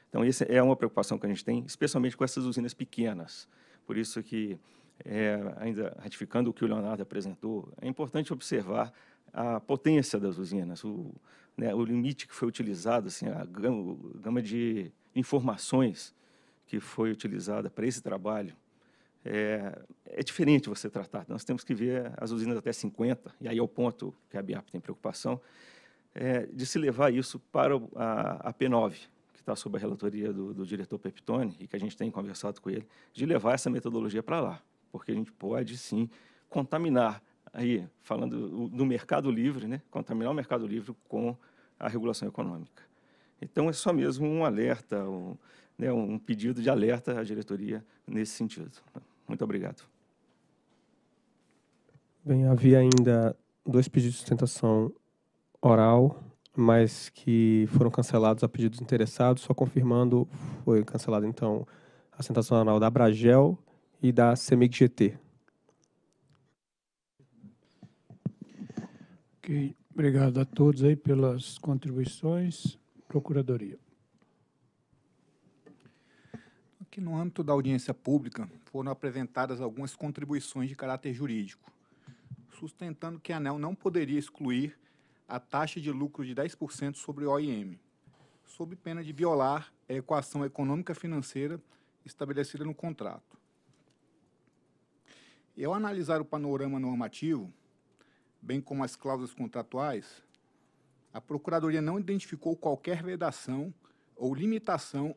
Então, essa é uma preocupação que a gente tem, especialmente com essas usinas pequenas. Por isso que, é, ainda ratificando o que o Leonardo apresentou, é importante observar a potência das usinas, o, né, o limite que foi utilizado, assim, a gama, de informações que foi utilizada para esse trabalho. É, é, diferente você tratar. Nós temos que ver as usinas até 50, e aí é o ponto que a BIAP tem preocupação, é, de se levar isso para a, a P9, está sob a relatoria do, do, diretor Peptone e que a gente tem conversado com ele, de levar essa metodologia para lá, porque a gente pode sim contaminar, aí falando do mercado livre, né, contaminar o mercado livre com a regulação econômica. Então é só mesmo um alerta, um, né, um pedido de alerta à diretoria nesse sentido. Muito obrigado. Bem, havia ainda dois pedidos de sustentação oral mas que foram cancelados a pedido dos interessados, só confirmando, foi cancelada então a sentação anual da Bragel e da CEMIG GT. Ok, obrigado a todos aí pelas contribuições. Procuradoria. Aqui no âmbito da audiência pública foram apresentadas algumas contribuições de caráter jurídico, sustentando que a ANEL não poderia excluir a taxa de lucro de 10% sobre o OIM, sob pena de violar a equação econômica financeira estabelecida no contrato. E ao analisar o panorama normativo, bem como as cláusulas contratuais, a Procuradoria não identificou qualquer vedação ou limitação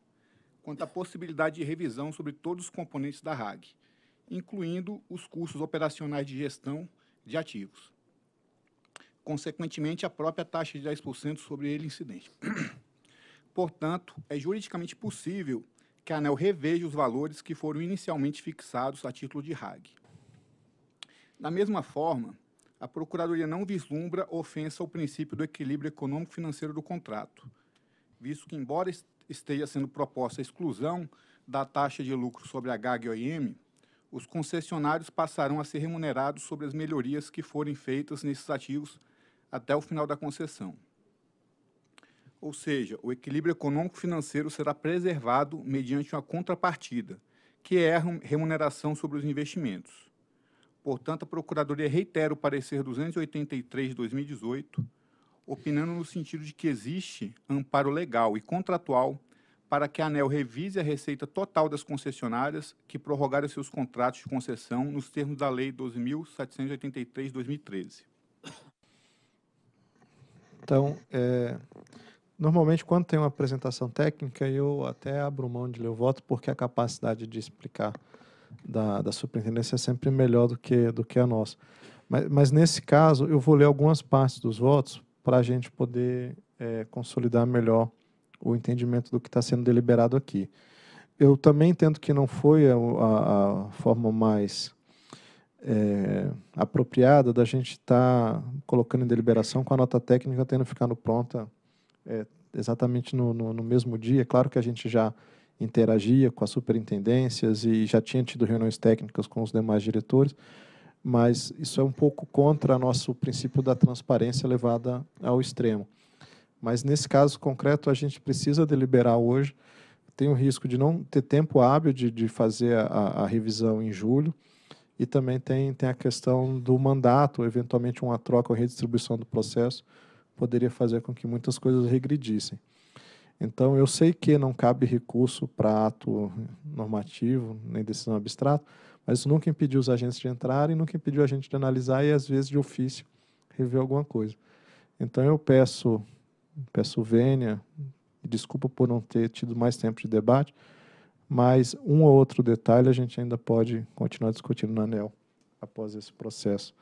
quanto à possibilidade de revisão sobre todos os componentes da RAG, incluindo os custos operacionais de gestão de ativos consequentemente, a própria taxa de 10% sobre ele incidente. Portanto, é juridicamente possível que a ANEL reveja os valores que foram inicialmente fixados a título de RAG. Da mesma forma, a Procuradoria não vislumbra ofensa ao princípio do equilíbrio econômico-financeiro do contrato, visto que, embora esteja sendo proposta a exclusão da taxa de lucro sobre a GAG OIM, os concessionários passarão a ser remunerados sobre as melhorias que forem feitas nesses ativos até o final da concessão. Ou seja, o equilíbrio econômico-financeiro será preservado mediante uma contrapartida, que é a remuneração sobre os investimentos. Portanto, a Procuradoria reitera o parecer 283 de 2018, opinando no sentido de que existe amparo legal e contratual para que a ANEL revise a receita total das concessionárias que prorrogaram seus contratos de concessão nos termos da Lei 12.783 de 2013. Então, é, normalmente, quando tem uma apresentação técnica, eu até abro mão de ler o voto, porque a capacidade de explicar da, da superintendência é sempre melhor do que, do que a nossa. Mas, mas, nesse caso, eu vou ler algumas partes dos votos para a gente poder é, consolidar melhor o entendimento do que está sendo deliberado aqui. Eu também entendo que não foi a, a, a forma mais é, apropriada da gente estar tá colocando em deliberação com a nota técnica tendo ficado pronta é, exatamente no, no, no, mesmo dia. Claro que a gente já interagia com as superintendências e já tinha tido reuniões técnicas com os demais diretores, mas isso é um pouco contra nosso princípio da transparência levada ao extremo. Mas nesse caso concreto a gente precisa deliberar hoje, tem o risco de não ter tempo hábil de, de fazer a, a revisão em julho, e também tem, tem a questão do mandato, eventualmente uma troca ou redistribuição do processo poderia fazer com que muitas coisas regredissem. Então, eu sei que não cabe recurso para ato normativo, nem decisão abstrata, mas isso nunca impediu os agentes de entrarem, nunca impediu a gente de analisar e, às vezes, de ofício, rever alguma coisa. Então, eu peço, peço vênia, desculpa por não ter tido mais tempo de debate, mas um ou outro detalhe a gente ainda pode continuar discutindo na ANEL após esse processo.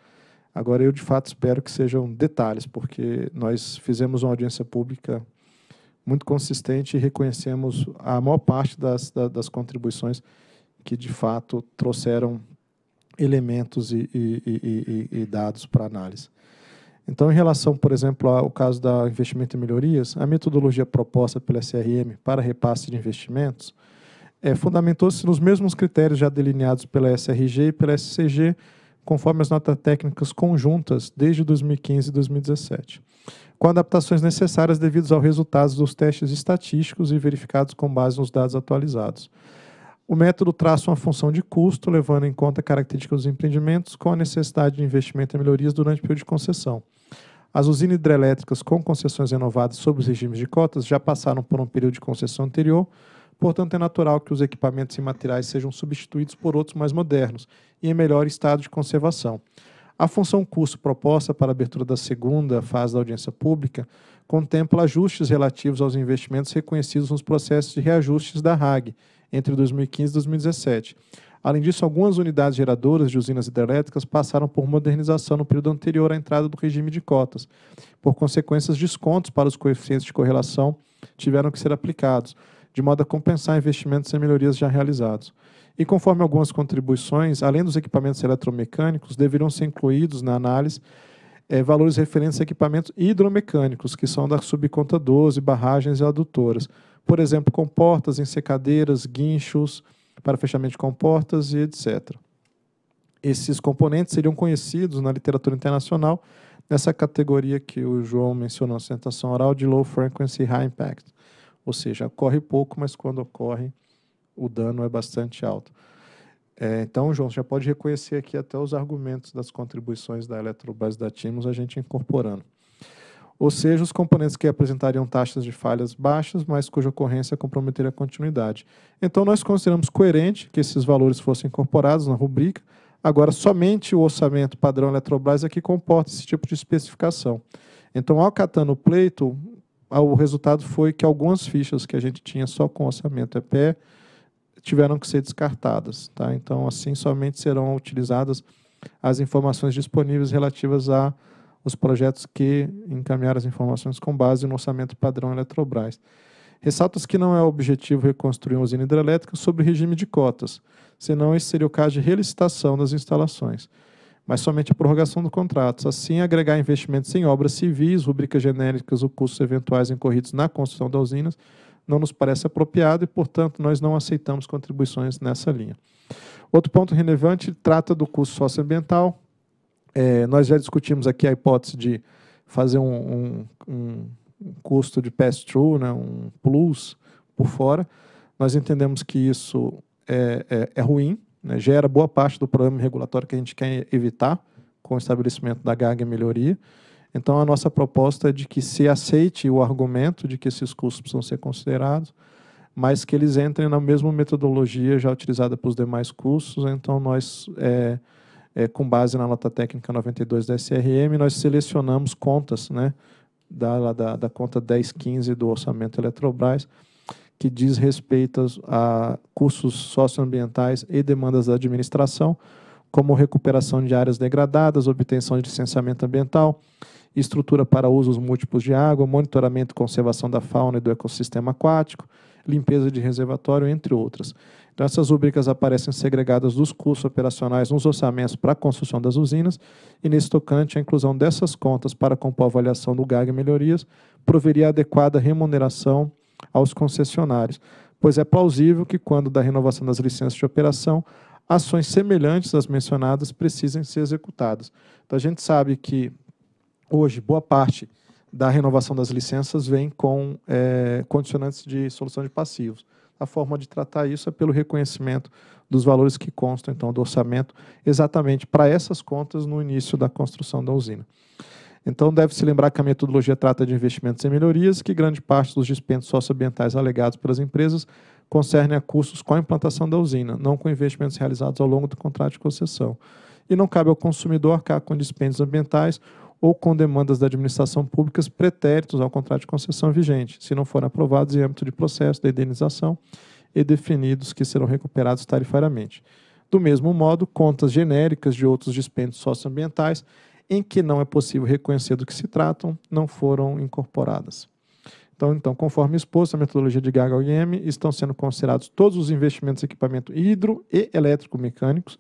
Agora, eu de fato espero que sejam detalhes, porque nós fizemos uma audiência pública muito consistente e reconhecemos a maior parte das, das contribuições que de fato trouxeram elementos e, e, e, e dados para análise. Então, em relação, por exemplo, ao caso da investimento em melhorias, a metodologia proposta pela SRM para repasse de investimentos, é, fundamentou-se nos mesmos critérios já delineados pela SRG e pela SCG, conforme as notas técnicas conjuntas desde 2015 e 2017, com adaptações necessárias devido aos resultados dos testes estatísticos e verificados com base nos dados atualizados. O método traça uma função de custo, levando em conta características dos empreendimentos com a necessidade de investimento em melhorias durante o período de concessão. As usinas hidrelétricas com concessões renovadas sob os regimes de cotas já passaram por um período de concessão anterior, Portanto, é natural que os equipamentos e materiais sejam substituídos por outros mais modernos e em melhor estado de conservação. A função custo proposta para a abertura da segunda fase da audiência pública contempla ajustes relativos aos investimentos reconhecidos nos processos de reajustes da RAG entre 2015 e 2017. Além disso, algumas unidades geradoras de usinas hidrelétricas passaram por modernização no período anterior à entrada do regime de cotas. Por consequência, descontos para os coeficientes de correlação tiveram que ser aplicados de modo a compensar investimentos em melhorias já realizados. E conforme algumas contribuições, além dos equipamentos eletromecânicos, deverão ser incluídos na análise é, valores referentes a equipamentos hidromecânicos, que são da subconta 12, barragens e adutoras. Por exemplo, comportas, ensecadeiras, guinchos para fechamento de comportas e etc. Esses componentes seriam conhecidos na literatura internacional nessa categoria que o João mencionou, sustentação oral de low frequency high impact. Ou seja, ocorre pouco, mas quando ocorre, o dano é bastante alto. É, então, João, você já pode reconhecer aqui até os argumentos das contribuições da Eletrobras da Timos, a gente incorporando. Ou seja, os componentes que apresentariam taxas de falhas baixas, mas cuja ocorrência comprometeria a continuidade. Então, nós consideramos coerente que esses valores fossem incorporados na rubrica. Agora, somente o orçamento padrão Eletrobras é que comporta esse tipo de especificação. Então, ao catando o pleito, o resultado foi que algumas fichas que a gente tinha só com orçamento EPE tiveram que ser descartadas. Tá? Então, assim, somente serão utilizadas as informações disponíveis relativas a os projetos que encaminharam as informações com base no orçamento padrão Eletrobras. Ressalta-se que não é objetivo reconstruir uma usina hidrelétrica sob regime de cotas, senão esse seria o caso de relicitação das instalações mas somente a prorrogação do contrato. Assim, agregar investimentos em obras civis, rubricas genéricas ou custos eventuais incorridos na construção das usinas não nos parece apropriado e, portanto, nós não aceitamos contribuições nessa linha. Outro ponto relevante trata do custo socioambiental. É, nós já discutimos aqui a hipótese de fazer um, um, um custo de pass-through, né, um plus por fora. Nós entendemos que isso é, é, é ruim, né, gera boa parte do problema regulatório que a gente quer evitar com o estabelecimento da GAG e melhoria. Então, a nossa proposta é de que se aceite o argumento de que esses custos precisam ser considerados, mas que eles entrem na mesma metodologia já utilizada para os demais cursos. Então, nós, é, é, com base na nota técnica 92 da SRM, nós selecionamos contas, né, da, da, da conta 1015 do orçamento Eletrobras, que diz respeito a cursos socioambientais e demandas da administração, como recuperação de áreas degradadas, obtenção de licenciamento ambiental, estrutura para usos múltiplos de água, monitoramento e conservação da fauna e do ecossistema aquático, limpeza de reservatório, entre outras. Então, essas rubricas aparecem segregadas dos custos operacionais nos orçamentos para a construção das usinas, e nesse tocante, a inclusão dessas contas para compor a avaliação do GAG e melhorias proveria adequada remuneração aos concessionários, pois é plausível que, quando da renovação das licenças de operação, ações semelhantes às mencionadas precisem ser executadas. Então, a gente sabe que, hoje, boa parte da renovação das licenças vem com é, condicionantes de solução de passivos. A forma de tratar isso é pelo reconhecimento dos valores que constam, então, do orçamento, exatamente para essas contas no início da construção da usina. Então, deve-se lembrar que a metodologia trata de investimentos em melhorias, que grande parte dos dispêndios socioambientais alegados pelas empresas concerne a custos com a implantação da usina, não com investimentos realizados ao longo do contrato de concessão. E não cabe ao consumidor arcar com dispêndios ambientais ou com demandas da administração pública pretéritos ao contrato de concessão vigente, se não forem aprovados em âmbito de processo de indenização e definidos que serão recuperados tarifariamente. Do mesmo modo, contas genéricas de outros dispêndios socioambientais em que não é possível reconhecer do que se tratam, não foram incorporadas. Então, então, conforme exposto, a metodologia de gaga e estão sendo considerados todos os investimentos em equipamento hidro e elétrico-mecânicos,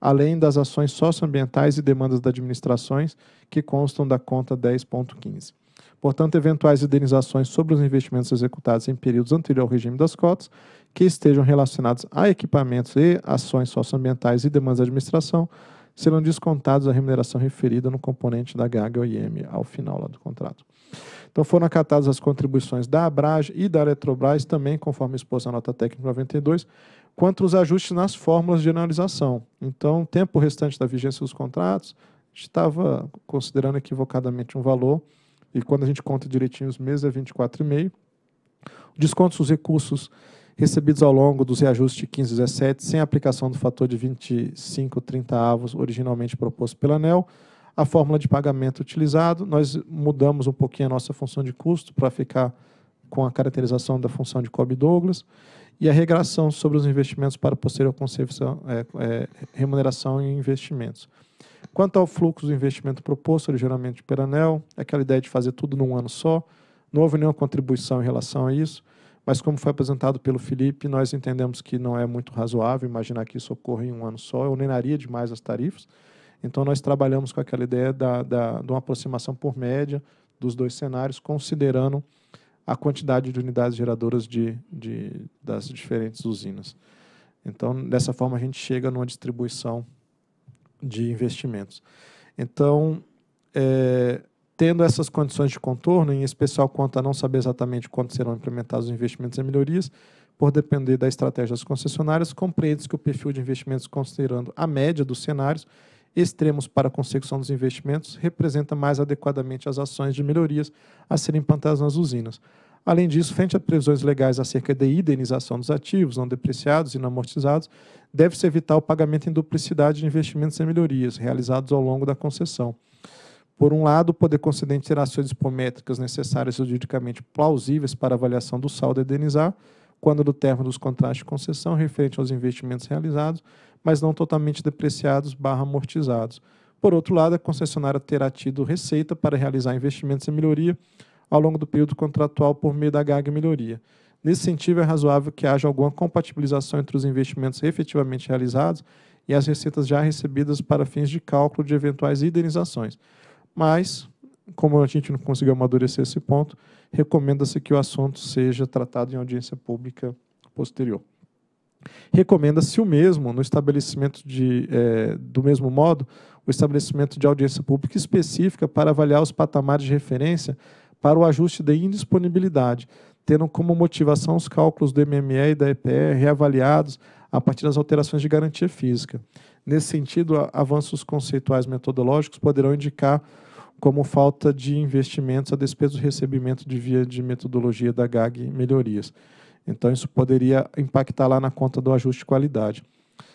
além das ações socioambientais e demandas das administrações que constam da conta 10.15. Portanto, eventuais indenizações sobre os investimentos executados em períodos anteriores ao regime das cotas, que estejam relacionados a equipamentos e ações socioambientais e demandas da administração, serão descontados a remuneração referida no componente da GAG ao final lá do contrato. Então foram acatadas as contribuições da Abrage e da Eletrobras, também conforme exposto na nota técnica 92, quanto os ajustes nas fórmulas de analisação. Então, o tempo restante da vigência dos contratos, estava considerando equivocadamente um valor, e quando a gente conta direitinho os meses é 24,5. Descontos os recursos recebidos ao longo dos reajustes de 15 e 17, sem aplicação do fator de 25 30 avos originalmente proposto pela ANEL. A fórmula de pagamento utilizado, nós mudamos um pouquinho a nossa função de custo para ficar com a caracterização da função de Cobb Douglas e a regração sobre os investimentos para posterior é, é, remuneração e investimentos. Quanto ao fluxo do investimento proposto originalmente pela ANEL, é aquela ideia de fazer tudo num ano só, não houve nenhuma contribuição em relação a isso. Mas como foi apresentado pelo Felipe, nós entendemos que não é muito razoável imaginar que isso ocorra em um ano só, Eu onenaria demais as tarifas. Então nós trabalhamos com aquela ideia da, da, de uma aproximação por média dos dois cenários, considerando a quantidade de unidades geradoras de, de, das diferentes usinas. Então, dessa forma, a gente chega numa distribuição de investimentos. Então, é, Tendo essas condições de contorno, em especial quanto a não saber exatamente quando serão implementados os investimentos e melhorias, por depender da estratégia das concessionárias, compreende-se que o perfil de investimentos, considerando a média dos cenários extremos para a consecução dos investimentos, representa mais adequadamente as ações de melhorias a serem implantadas nas usinas. Além disso, frente a previsões legais acerca da indenização dos ativos não depreciados e não amortizados, deve-se evitar o pagamento em duplicidade de investimentos e melhorias realizados ao longo da concessão por um lado, poder concedente conceder ações expométricas necessárias juridicamente plausíveis para avaliação do saldo a indenizar, quando do termo dos contratos de concessão referente aos investimentos realizados, mas não totalmente depreciados barra amortizados. Por outro lado, a concessionária terá tido receita para realizar investimentos em melhoria ao longo do período contratual por meio da GAG melhoria. Nesse sentido, é razoável que haja alguma compatibilização entre os investimentos efetivamente realizados e as receitas já recebidas para fins de cálculo de eventuais indenizações. Mas, como a gente não conseguiu amadurecer esse ponto, recomenda-se que o assunto seja tratado em audiência pública posterior. Recomenda-se o mesmo no estabelecimento de, é, do mesmo modo, o estabelecimento de audiência pública específica para avaliar os patamares de referência para o ajuste de indisponibilidade, tendo como motivação os cálculos do MME e da EPR reavaliados a partir das alterações de garantia física. Nesse sentido, avanços conceituais metodológicos poderão indicar como falta de investimentos a despesa do recebimento de via de metodologia da GAG melhorias. Então, isso poderia impactar lá na conta do ajuste de qualidade.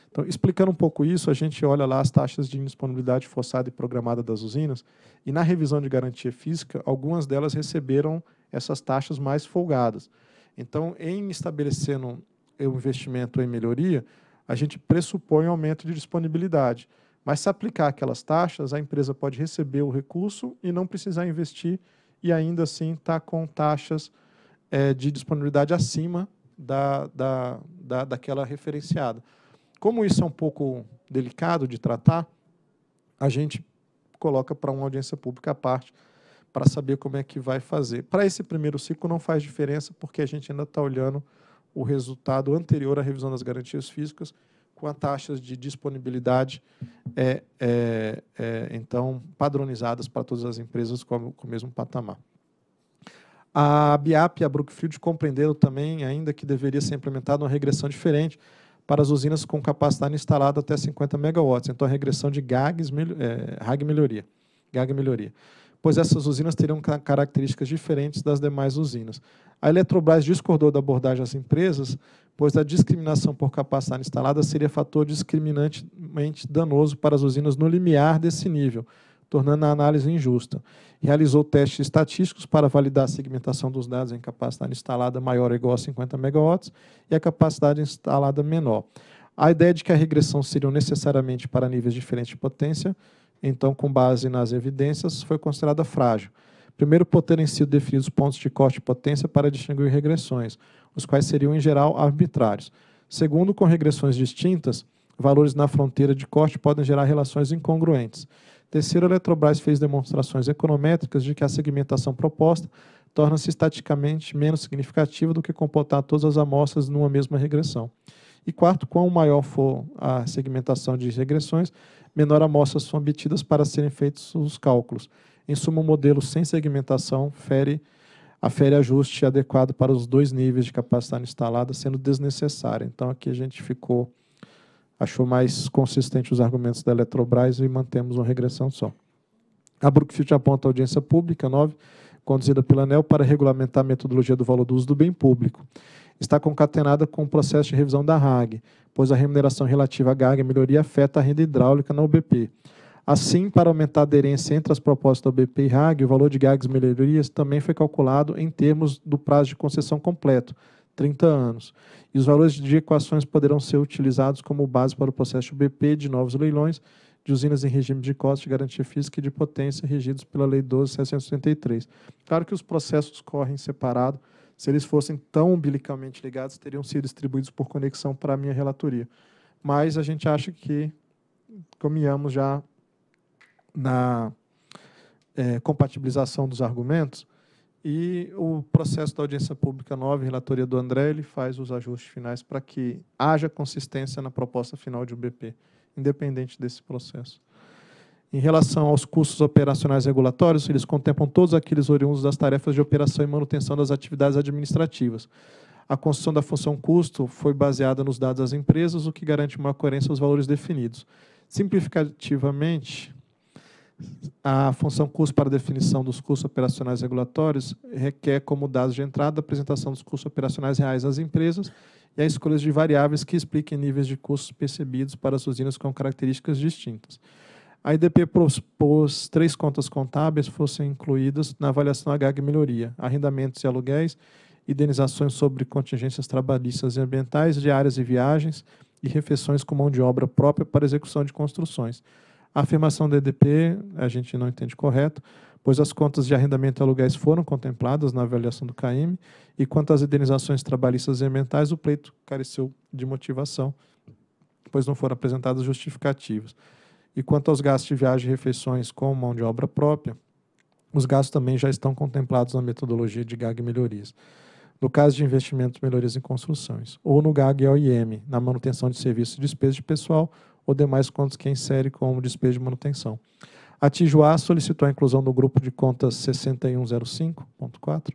Então, explicando um pouco isso, a gente olha lá as taxas de indisponibilidade forçada e programada das usinas, e na revisão de garantia física, algumas delas receberam essas taxas mais folgadas. Então, em estabelecendo o investimento em melhoria, a gente pressupõe um aumento de disponibilidade. Mas se aplicar aquelas taxas, a empresa pode receber o recurso e não precisar investir e ainda assim estar tá com taxas é, de disponibilidade acima da, da, da, daquela referenciada. Como isso é um pouco delicado de tratar, a gente coloca para uma audiência pública à parte para saber como é que vai fazer. Para esse primeiro ciclo não faz diferença porque a gente ainda está olhando o resultado anterior à revisão das garantias físicas com a taxas de disponibilidade é, é, é, então padronizadas para todas as empresas com, com o mesmo patamar. A BIAP e a Brookfield compreenderam também, ainda que deveria ser implementada uma regressão diferente para as usinas com capacidade instalada até 50 megawatts. Então, a regressão de GAGs é, melhoria. GAG melhoria pois essas usinas teriam características diferentes das demais usinas. A Eletrobras discordou da abordagem às empresas, pois a discriminação por capacidade instalada seria fator discriminantemente danoso para as usinas no limiar desse nível, tornando a análise injusta. Realizou testes estatísticos para validar a segmentação dos dados em capacidade instalada maior ou igual a 50 MW e a capacidade instalada menor. A ideia de que a regressão seria necessariamente para níveis diferentes de potência então, com base nas evidências, foi considerada frágil. Primeiro, por terem sido definidos pontos de corte e potência para distinguir regressões, os quais seriam, em geral, arbitrários. Segundo, com regressões distintas, valores na fronteira de corte podem gerar relações incongruentes. Terceiro, a Eletrobras fez demonstrações econométricas de que a segmentação proposta torna-se estaticamente menos significativa do que comportar todas as amostras numa mesma regressão. E quarto, quanto maior for a segmentação de regressões, menor amostras são obtidas para serem feitos os cálculos. Em suma, o um modelo sem segmentação fere, afere ajuste adequado para os dois níveis de capacidade instalada, sendo desnecessário. Então, aqui a gente ficou, achou mais consistente os argumentos da Eletrobras e mantemos uma regressão só. A Brookfield aponta a audiência pública 9, conduzida pela ANEL, para regulamentar a metodologia do valor do uso do bem público está concatenada com o processo de revisão da RAG, pois a remuneração relativa à GAG e melhoria afeta a renda hidráulica na UBP. Assim, para aumentar a aderência entre as propostas da UBP e RAG, o valor de GAGs e melhorias também foi calculado em termos do prazo de concessão completo, 30 anos. E os valores de equações poderão ser utilizados como base para o processo UBP de novos leilões de usinas em regime de cota de garantia física e de potência regidos pela Lei 12.663. Claro que os processos correm separado, se eles fossem tão umbilicalmente ligados, teriam sido distribuídos por conexão para a minha relatoria. Mas a gente acha que caminhamos já na é, compatibilização dos argumentos e o processo da audiência pública 9, relatoria do André, ele faz os ajustes finais para que haja consistência na proposta final de UBP, independente desse processo. Em relação aos custos operacionais regulatórios, eles contemplam todos aqueles oriundos das tarefas de operação e manutenção das atividades administrativas. A construção da função custo foi baseada nos dados das empresas, o que garante uma coerência aos valores definidos. Simplificativamente, a função custo para definição dos custos operacionais regulatórios requer como dados de entrada a apresentação dos custos operacionais reais às empresas e a escolha de variáveis que expliquem níveis de custos percebidos para as usinas com características distintas. A IDP propôs três contas contábeis fossem incluídas na avaliação HAG Melhoria, arrendamentos e aluguéis, indenizações sobre contingências trabalhistas e ambientais, diárias e viagens, e refeições com mão de obra própria para execução de construções. A afirmação da EDP a gente não entende correto, pois as contas de arrendamento e aluguéis foram contempladas na avaliação do CAIM, e quanto às indenizações trabalhistas e ambientais, o pleito careceu de motivação, pois não foram apresentadas justificativas. E quanto aos gastos de viagem e refeições com mão de obra própria, os gastos também já estão contemplados na metodologia de GAG Melhorias. No caso de investimentos, melhorias em construções, ou no GAG e OIM, na manutenção de serviços e despesas de pessoal ou demais contas que insere como despesa de manutenção. A Tijuá solicitou a inclusão do grupo de contas 6105.4,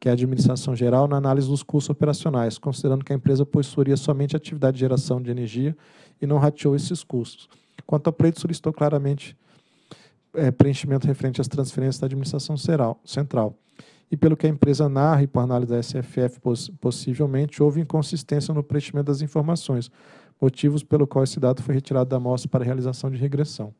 que é a administração geral, na análise dos custos operacionais, considerando que a empresa possuía somente atividade de geração de energia e não rateou esses custos. Quanto ao pleito, solicitou claramente é, preenchimento referente às transferências da administração central. E pelo que a empresa narra e por análise da SFF, possivelmente houve inconsistência no preenchimento das informações, motivos pelo qual esse dado foi retirado da amostra para realização de regressão.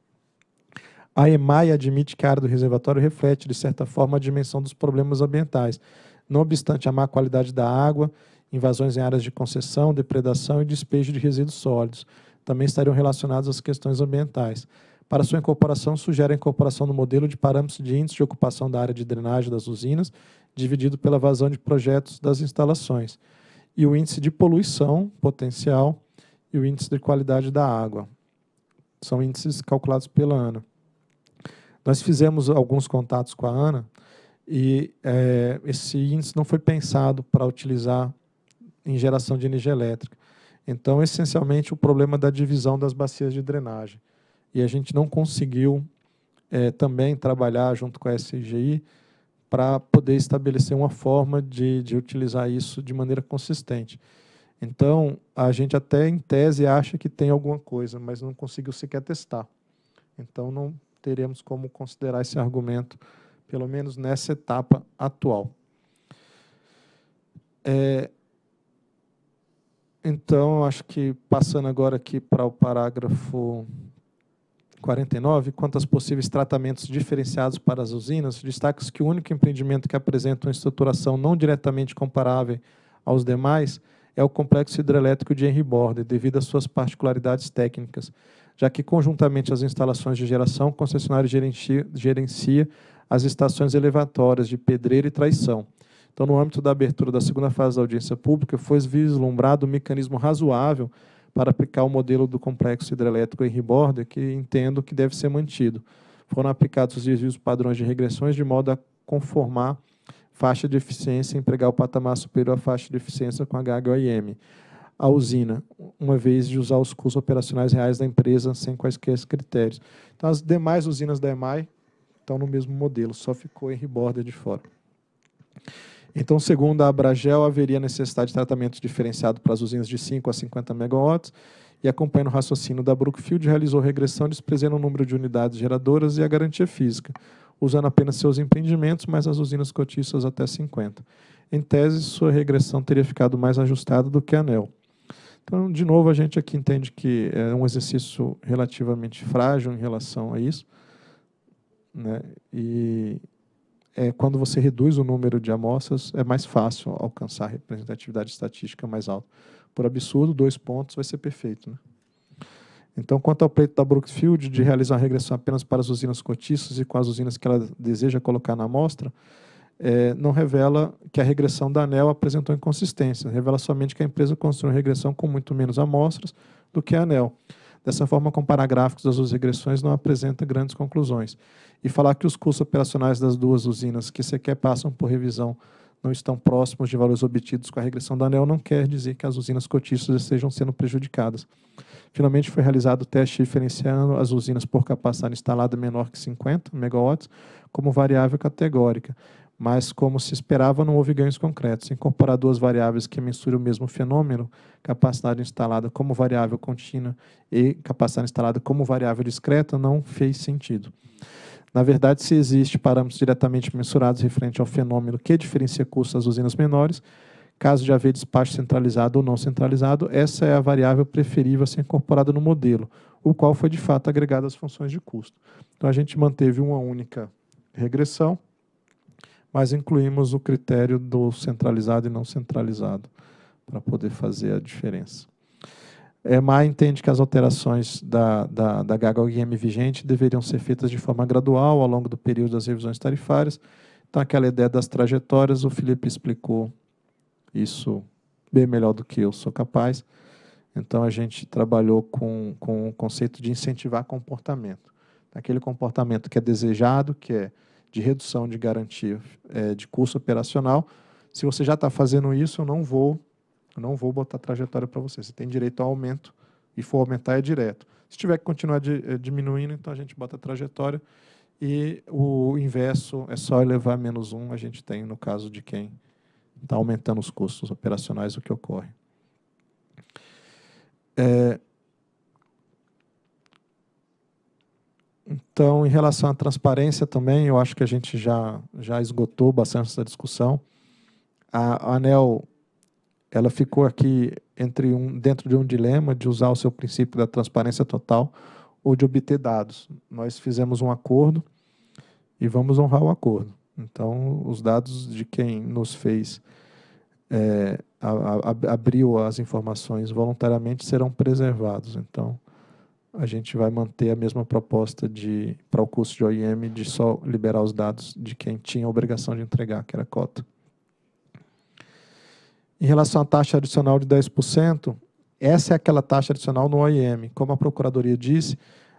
A EMAI admite que a área do reservatório reflete, de certa forma, a dimensão dos problemas ambientais, não obstante a má qualidade da água, invasões em áreas de concessão, depredação e despejo de resíduos sólidos também estariam relacionados às questões ambientais. Para sua incorporação, sugere a incorporação do modelo de parâmetros de índice de ocupação da área de drenagem das usinas, dividido pela vazão de projetos das instalações, e o índice de poluição potencial e o índice de qualidade da água. São índices calculados pela ANA. Nós fizemos alguns contatos com a ANA e é, esse índice não foi pensado para utilizar em geração de energia elétrica. Então, essencialmente, o problema da divisão das bacias de drenagem. E a gente não conseguiu é, também trabalhar junto com a SGI para poder estabelecer uma forma de, de utilizar isso de maneira consistente. Então, a gente até em tese acha que tem alguma coisa, mas não conseguiu sequer testar. Então, não teremos como considerar esse argumento, pelo menos nessa etapa atual. É, então, acho que passando agora aqui para o parágrafo 49, quanto aos possíveis tratamentos diferenciados para as usinas, destaca-se que o único empreendimento que apresenta uma estruturação não diretamente comparável aos demais é o complexo hidrelétrico de Henry Border, devido às suas particularidades técnicas, já que conjuntamente às instalações de geração, o concessionário gerencia, gerencia as estações elevatórias de Pedreira e Traição então, no âmbito da abertura da segunda fase da audiência pública, foi vislumbrado um mecanismo razoável para aplicar o modelo do complexo hidrelétrico em Border, que entendo que deve ser mantido. Foram aplicados os desvios padrões de regressões de modo a conformar faixa de eficiência e empregar o patamar superior à faixa de eficiência com a HHOIM. A usina, uma vez de usar os custos operacionais reais da empresa sem quaisquer critérios. Então, as demais usinas da EMAI estão no mesmo modelo, só ficou em borda de fora. Então, segundo a Abragel, haveria necessidade de tratamento diferenciado para as usinas de 5 a 50 megawatts e acompanhando o raciocínio da Brookfield, realizou regressão desprezando o número de unidades geradoras e a garantia física, usando apenas seus empreendimentos, mas as usinas cotistas até 50. Em tese, sua regressão teria ficado mais ajustada do que a ANEL. Então, de novo, a gente aqui entende que é um exercício relativamente frágil em relação a isso, né? e é, quando você reduz o número de amostras, é mais fácil alcançar a representatividade estatística mais alta. Por absurdo, dois pontos vai ser perfeito. Né? Então, quanto ao pleito da Brookfield de realizar a regressão apenas para as usinas cotistas e com as usinas que ela deseja colocar na amostra, é, não revela que a regressão da ANEL apresentou inconsistência, revela somente que a empresa construiu regressão com muito menos amostras do que a ANEL. Dessa forma, comparar gráficos das duas regressões não apresenta grandes conclusões e falar que os custos operacionais das duas usinas que sequer passam por revisão não estão próximos de valores obtidos com a regressão da ANEL não quer dizer que as usinas cotistas estejam sendo prejudicadas. Finalmente, foi realizado o teste diferenciando as usinas por capacidade instalada menor que 50 megawatts como variável categórica, mas, como se esperava, não houve ganhos concretos. Incorporar duas variáveis que mensuram o mesmo fenômeno, capacidade instalada como variável contínua e capacidade instalada como variável discreta, não fez sentido. Na verdade, se existe parâmetros diretamente mensurados referente ao fenômeno que diferencia custos das usinas menores, caso de haver despacho centralizado ou não centralizado, essa é a variável preferível a ser incorporada no modelo, o qual foi de fato agregado às funções de custo. Então a gente manteve uma única regressão, mas incluímos o critério do centralizado e não centralizado para poder fazer a diferença. EMAI entende que as alterações da, da, da gaga vigente deveriam ser feitas de forma gradual ao longo do período das revisões tarifárias. Então, aquela ideia das trajetórias, o Felipe explicou isso bem melhor do que eu sou capaz. Então, a gente trabalhou com, com o conceito de incentivar comportamento. Aquele comportamento que é desejado, que é de redução de garantia é, de custo operacional. Se você já está fazendo isso, eu não vou não vou botar trajetória para você. Você tem direito ao aumento e for aumentar é direto. Se tiver que continuar de, eh, é, diminuindo, então a gente bota a trajetória e o inverso é só elevar menos um, a gente tem no caso de quem está aumentando os custos operacionais, o que ocorre. É, Então, em relação à transparência também, eu acho que a gente já, já esgotou bastante essa discussão. A, a ANEL ela ficou aqui entre um dentro de um dilema de usar o seu princípio da transparência total ou de obter dados. Nós fizemos um acordo e vamos honrar o acordo. Então, os dados de quem nos fez é, a, a, abriu as informações voluntariamente serão preservados. Então, a gente vai manter a mesma proposta de para o curso de OIM de só liberar os dados de quem tinha a obrigação de entregar, que era a cota. Em relação à taxa adicional de 10%, essa é aquela taxa adicional no OIM. Como a Procuradoria disse,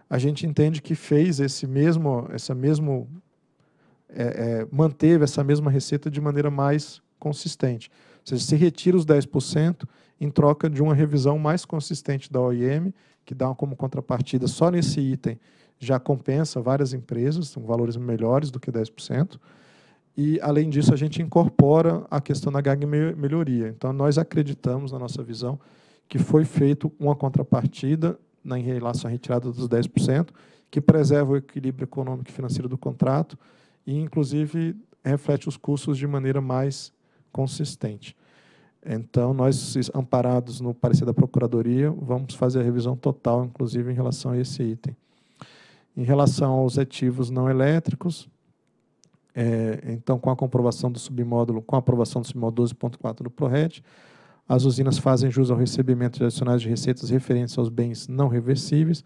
a gente entende que fez esse mesmo, essa mesmo é, é, manteve essa mesma receita de maneira mais consistente. Ou seja, se retira os 10% em troca de uma revisão mais consistente da OIM, que dá como contrapartida só nesse item já compensa várias empresas, são valores melhores do que 10% e, além disso, a gente incorpora a questão da gag melhoria. Então, nós acreditamos, na nossa visão, que foi feita uma contrapartida em relação à retirada dos 10%, que preserva o equilíbrio econômico e financeiro do contrato e, inclusive, reflete os custos de maneira mais consistente. Então, nós, amparados no parecer da Procuradoria, vamos fazer a revisão total, inclusive, em relação a esse item. Em relação aos ativos não elétricos, é, então, com a comprovação do submódulo, com a aprovação do submódulo 12.4 do ProRED, as usinas fazem jus ao recebimento de adicionais de receitas referentes aos bens não reversíveis,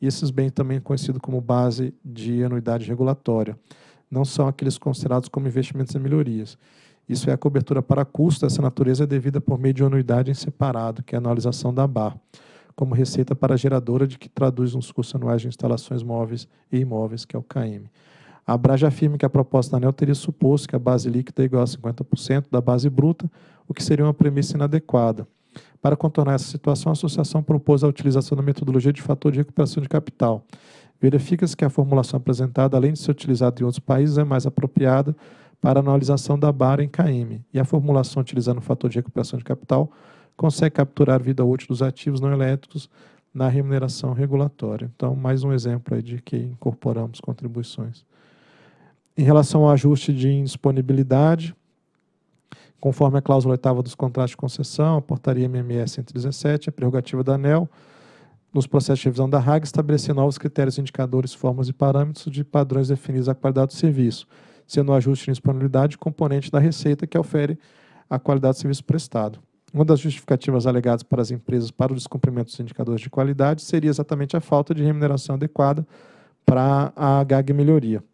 e esses bens também conhecidos como base de anuidade regulatória. Não são aqueles considerados como investimentos em melhorias. Isso é a cobertura para custo dessa natureza é devida por meio de anuidade em separado, que é a anualização da BAR, como receita para a geradora de que traduz nos custos anuais de instalações móveis e imóveis, que é o KM. A Bra afirma que é a proposta da ANEL teria suposto que a base líquida é igual a 50% da base bruta, o que seria uma premissa inadequada. Para contornar essa situação, a associação propôs a utilização da metodologia de fator de recuperação de capital. Verifica-se que a formulação apresentada, além de ser utilizada em outros países, é mais apropriada para a analisação da barra em KM, e a formulação utilizando o fator de recuperação de capital consegue capturar a vida útil dos ativos não elétricos na remuneração regulatória. Então, mais um exemplo aí de que incorporamos contribuições. Em relação ao ajuste de indisponibilidade, conforme a cláusula oitava dos contratos de concessão, a portaria MMS 117, a prerrogativa da ANEL, nos processos de revisão da RAG, estabelecer novos critérios, indicadores, formas e parâmetros de padrões definidos à qualidade do serviço, sendo o ajuste de disponibilidade componente da receita que ofere a qualidade do serviço prestado. Uma das justificativas alegadas para as empresas para o descumprimento dos indicadores de qualidade seria exatamente a falta de remuneração adequada para a HAG melhoria.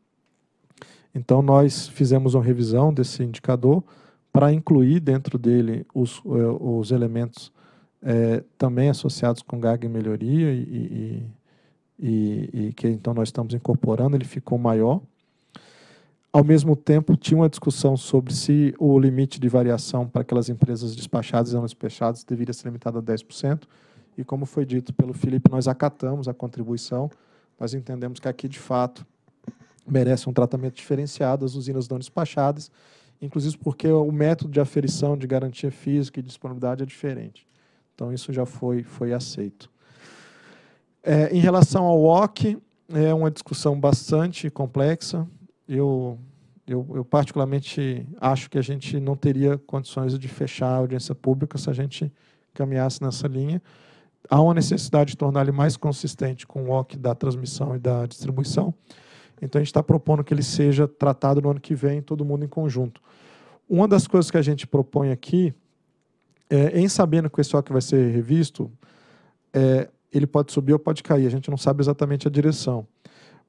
Então, nós fizemos uma revisão desse indicador para incluir dentro dele os, eh, os elementos é, também associados com GAG e melhoria e, e, e, que então nós estamos incorporando, ele ficou maior. Ao mesmo tempo, tinha uma discussão sobre se o limite de variação para aquelas empresas despachadas e não despachadas deveria ser limitado a 10%. E como foi dito pelo Felipe, nós acatamos a contribuição, nós entendemos que aqui, de fato, merecem um tratamento diferenciado, as usinas não despachadas, inclusive porque o método de aferição de garantia física e disponibilidade é diferente. Então, isso já foi, foi aceito. É, em relação ao OC, é uma discussão bastante complexa. Eu, eu, eu, particularmente, acho que a gente não teria condições de fechar a audiência pública se a gente caminhasse nessa linha. Há uma necessidade de torná-lo mais consistente com o OC da transmissão e da distribuição. Então a gente está propondo que ele seja tratado no ano que vem, todo mundo em conjunto. Uma das coisas que a gente propõe aqui, é, em sabendo que o que vai ser revisto, é, ele pode subir ou pode cair, a gente não sabe exatamente a direção.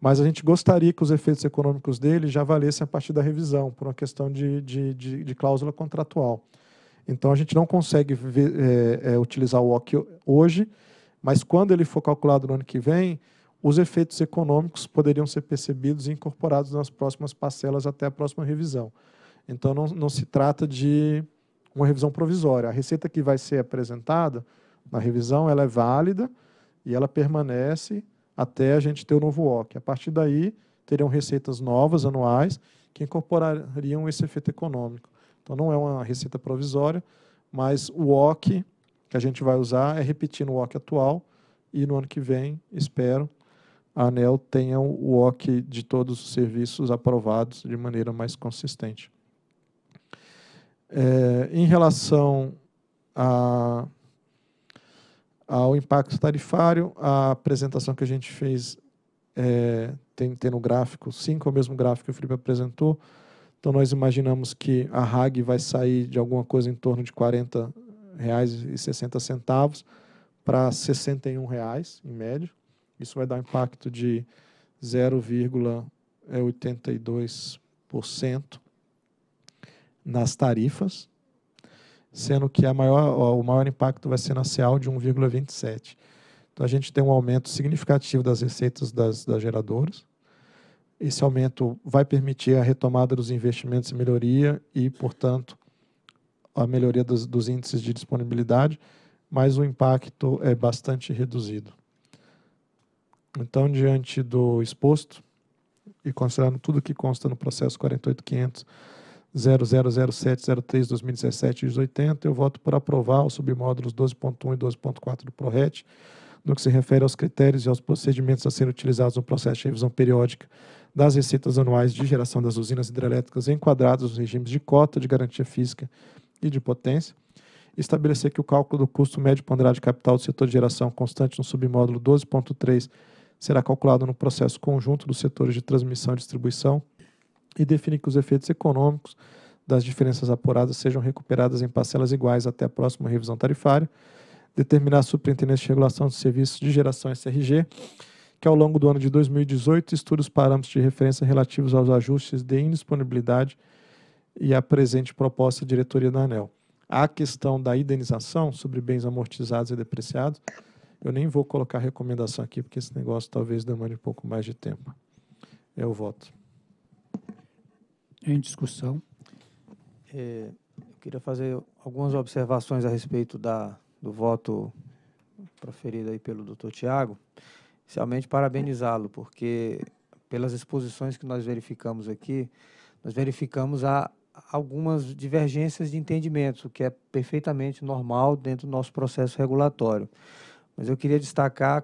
Mas a gente gostaria que os efeitos econômicos dele já valessem a partir da revisão, por uma questão de, de, de, de cláusula contratual. Então a gente não consegue ver, é, é utilizar o OC hoje, mas quando ele for calculado no ano que vem, os efeitos econômicos poderiam ser percebidos e incorporados nas próximas parcelas até a próxima revisão. Então, não, não se trata de uma revisão provisória. A receita que vai ser apresentada na revisão ela é válida e ela permanece até a gente ter o novo OC. A partir daí, teriam receitas novas, anuais, que incorporariam esse efeito econômico. Então, não é uma receita provisória, mas o OC que a gente vai usar é repetir o OC atual e no ano que vem, espero, a ANEL tenha o OC de todos os serviços aprovados de maneira mais consistente. É, em relação a, ao impacto tarifário, a apresentação que a gente fez é, tem, tem no gráfico 5, é o mesmo gráfico que o Felipe apresentou. Então, nós imaginamos que a RAG vai sair de alguma coisa em torno de R$ 40,60 para R$ 61, em médio. Isso vai dar impacto de 0,82% nas tarifas, sendo que a maior, o maior impacto vai ser na CEAL de 1,27%. Então, a gente tem um aumento significativo das receitas das, das geradoras. Esse aumento vai permitir a retomada dos investimentos em melhoria e, portanto, a melhoria dos, dos índices de disponibilidade, mas o impacto é bastante reduzido. Então, diante do exposto e considerando tudo que consta no processo 48500 2017 80 eu voto por aprovar os submódulos 12.1 e 12.4 do PRORET, no que se refere aos critérios e aos procedimentos a serem utilizados no processo de revisão periódica das receitas anuais de geração das usinas hidrelétricas enquadradas nos regimes de cota de garantia física e de potência, estabelecer que o cálculo do custo médio ponderado de capital do setor de geração constante no submódulo 12.3 será calculado no processo conjunto dos setores de transmissão e distribuição e define que os efeitos econômicos das diferenças apuradas sejam recuperadas em parcelas iguais até a próxima revisão tarifária, determinar a Superintendência de Regulação de Serviços de Geração SRG, que ao longo do ano de 2018 estude os parâmetros de referência relativos aos ajustes de indisponibilidade e a presente proposta da diretoria da ANEL. A questão da indenização sobre bens amortizados e depreciados eu nem vou colocar recomendação aqui, porque esse negócio talvez demande um pouco mais de tempo. É o voto. Em discussão. É, eu queria fazer algumas observações a respeito da, do voto proferido aí pelo doutor Tiago. Inicialmente, parabenizá-lo, porque pelas exposições que nós verificamos aqui, nós verificamos a, algumas divergências de entendimentos, o que é perfeitamente normal dentro do nosso processo regulatório. Mas eu queria destacar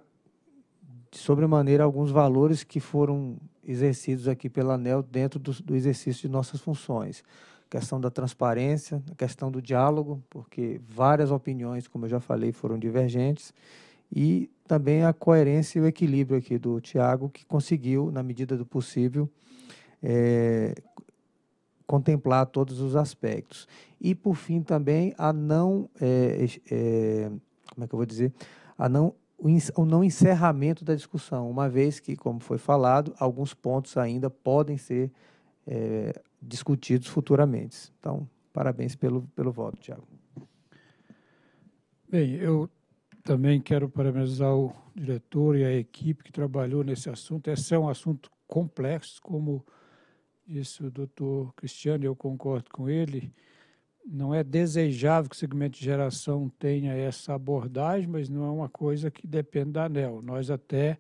de sobremaneira alguns valores que foram exercidos aqui pela ANEL dentro do, do exercício de nossas funções. A questão da transparência, a questão do diálogo, porque várias opiniões, como eu já falei, foram divergentes, e também a coerência e o equilíbrio aqui do Tiago, que conseguiu, na medida do possível, é, contemplar todos os aspectos. E, por fim, também a não. É, é, como é que eu vou dizer? a não, o não encerramento da discussão, uma vez que, como foi falado, alguns pontos ainda podem ser é, discutidos futuramente. Então, parabéns pelo, pelo voto, Tiago. Bem, eu também quero parabenizar o diretor e a equipe que trabalhou nesse assunto. Esse é um assunto complexo, como disse o doutor Cristiano, eu concordo com ele não é desejável que o segmento de geração tenha essa abordagem, mas não é uma coisa que depende da ANEL. Nós até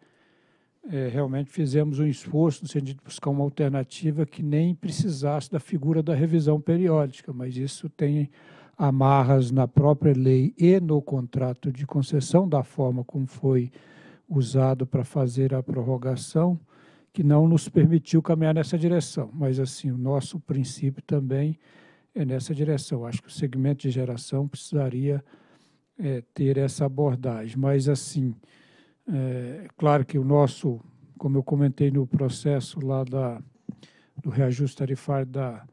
é, realmente fizemos um esforço no sentido de buscar uma alternativa que nem precisasse da figura da revisão periódica, mas isso tem amarras na própria lei e no contrato de concessão, da forma como foi usado para fazer a prorrogação, que não nos permitiu caminhar nessa direção. Mas, assim, o nosso princípio também é nessa direção. Acho que o segmento de geração precisaria é, ter essa abordagem. Mas, assim, é, claro que o nosso, como eu comentei no processo lá da, do reajuste tarifário da,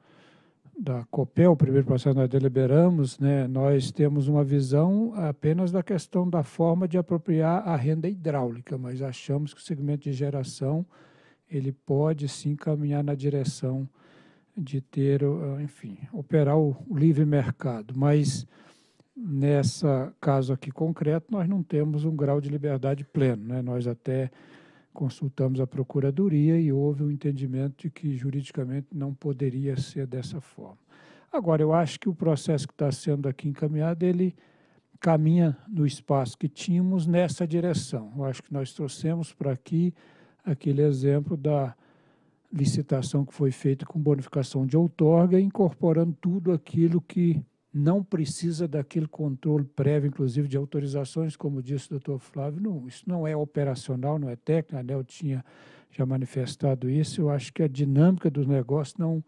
da COPEL, o primeiro processo nós deliberamos, né, nós temos uma visão apenas da questão da forma de apropriar a renda hidráulica, mas achamos que o segmento de geração ele pode sim caminhar na direção de ter, ah, enfim, operar o livre mercado, mas nessa caso aqui concreto nós não temos um grau de liberdade pleno, né? Nós até consultamos a procuradoria e houve um entendimento de que juridicamente não poderia ser dessa forma. Agora eu acho que o processo que está sendo aqui encaminhado ele caminha no espaço que tínhamos nessa direção. Eu acho que nós trouxemos para aqui aquele exemplo da licitação que foi feita com bonificação de outorga, incorporando tudo aquilo que não precisa daquele controle prévio, inclusive de autorizações, como disse o doutor Flávio, não, isso não é operacional, não é técnico, a ANEL tinha já manifestado isso, eu acho que a dinâmica dos negócios não,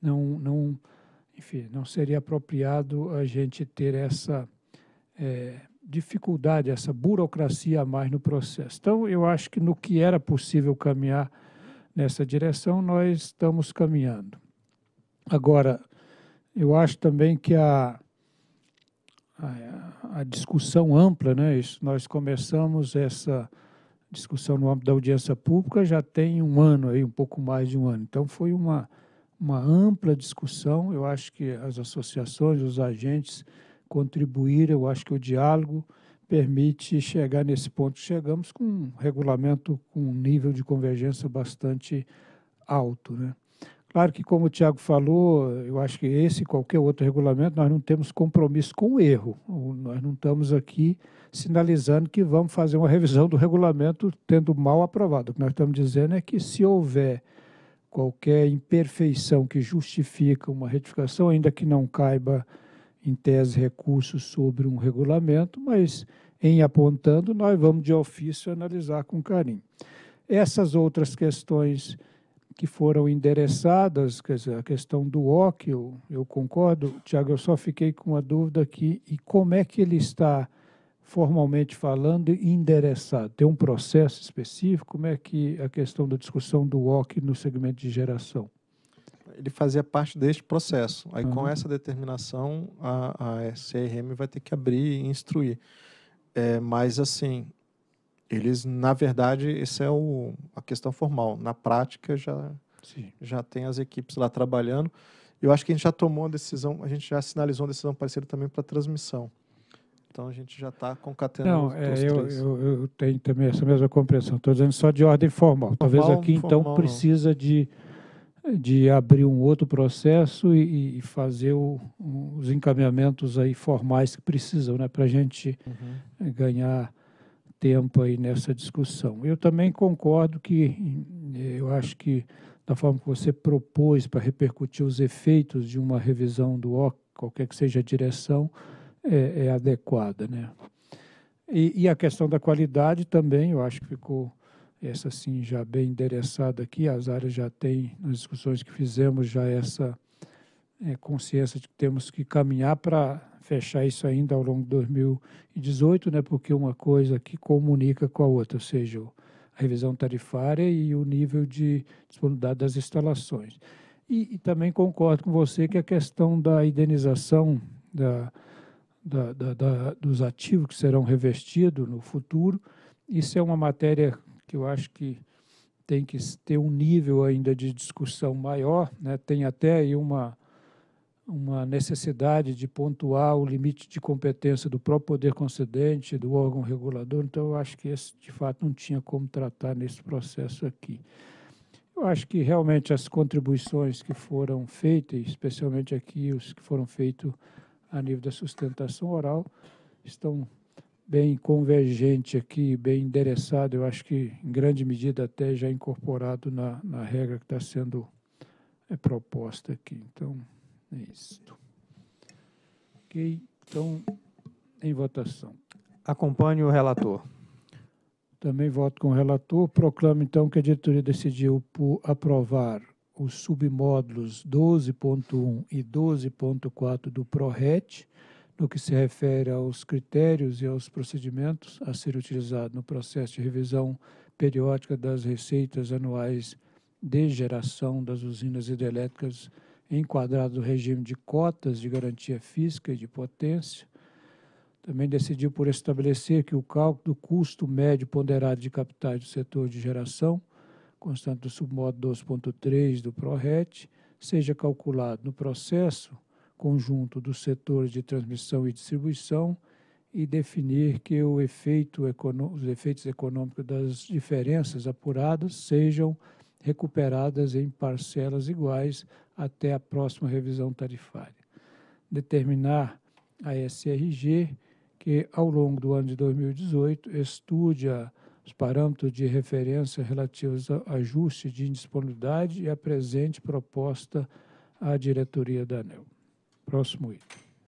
não, não, enfim, não seria apropriado a gente ter essa é, dificuldade, essa burocracia a mais no processo. Então, eu acho que no que era possível caminhar nessa direção nós estamos caminhando. Agora, eu acho também que a, a, a discussão ampla, né, isso, nós começamos essa discussão no âmbito da audiência pública já tem um ano, aí, um pouco mais de um ano. Então, foi uma, uma ampla discussão. Eu acho que as associações, os agentes contribuíram. Eu acho que o diálogo permite chegar nesse ponto chegamos com um regulamento com um nível de convergência bastante alto. Né? Claro que, como o Tiago falou, eu acho que esse e qualquer outro regulamento, nós não temos compromisso com o erro. Nós não estamos aqui sinalizando que vamos fazer uma revisão do regulamento tendo mal aprovado. O que nós estamos dizendo é que se houver qualquer imperfeição que justifica uma retificação, ainda que não caiba em tese, recursos sobre um regulamento, mas em apontando, nós vamos de ofício analisar com carinho. Essas outras questões que foram endereçadas, quer dizer, a questão do OC, eu, eu concordo, Tiago, eu só fiquei com uma dúvida aqui, e como é que ele está, formalmente falando, endereçado? Tem um processo específico? Como é que a questão da discussão do OC no segmento de geração? ele fazia parte deste processo. Aí, uhum. com essa determinação, a, a CRM vai ter que abrir e instruir. É, mas, assim, eles, na verdade, essa é o, a questão formal. Na prática, já, Sim. já tem as equipes lá trabalhando. Eu acho que a gente já tomou uma decisão, a gente já sinalizou uma decisão parecida também para transmissão. Então a gente já está concatenando. Não, é, eu, eu, eu, tenho também essa mesma compreensão. Estou dizendo só de ordem formal. Talvez formal, aqui, então, precisa não. de de abrir um outro processo e, e fazer o, os encaminhamentos aí formais que precisam, né, para a gente uhum. Eh, ganhar tempo aí nessa discussão. Eu também concordo que eh, eu acho que da forma que você propôs para repercutir os efeitos de uma revisão do OC, qualquer que seja a direção, é, é adequada, né? E, e, a questão da qualidade também, eu acho que ficou essa sim já bem endereçada aqui, as áreas já têm, nas discussões que fizemos, já essa é, consciência de que temos que caminhar para fechar isso ainda ao longo de 2018, né, porque uma coisa que comunica com a outra, ou seja, a revisão tarifária e o nível de disponibilidade das instalações. E, e também concordo com você que a questão da indenização da, da, da, dos ativos que serão revestidos no futuro, isso é uma matéria que eu acho que tem que ter um nível ainda de discussão maior, né? tem até aí uma, uma necessidade de pontuar o limite de competência do próprio poder concedente, do órgão regulador, então eu acho que esse, de fato, não tinha como tratar nesse processo aqui. Eu acho que realmente as contribuições que foram feitas, especialmente aqui os que foram feitos a nível da sustentação oral, estão bem convergente aqui, bem endereçado, eu acho que em grande medida até já incorporado na, na regra que está sendo é, proposta aqui. Então, é isso. Ok, então, em votação. Acompanhe o relator. Também voto com o relator. Proclamo, então, que a diretoria decidiu por aprovar os submódulos 12.1 e 12.4 do PRORET, no que se refere aos critérios e aos procedimentos a ser utilizado no processo de revisão periódica das receitas anuais de geração das usinas hidrelétricas enquadrado no regime de cotas de garantia física e de potência. Também decidiu por estabelecer que o cálculo do custo médio ponderado de capitais do setor de geração, constante do submodo 2.3 do PRORET, seja calculado no processo conjunto dos setores de transmissão e distribuição e definir que o efeito, os efeitos econômicos das diferenças apuradas sejam recuperadas em parcelas iguais até a próxima revisão tarifária. Determinar a SRG que, ao longo do ano de 2018, estude os parâmetros de referência relativos ao ajuste de indisponibilidade e apresente proposta à diretoria da ANEL. Próximo item.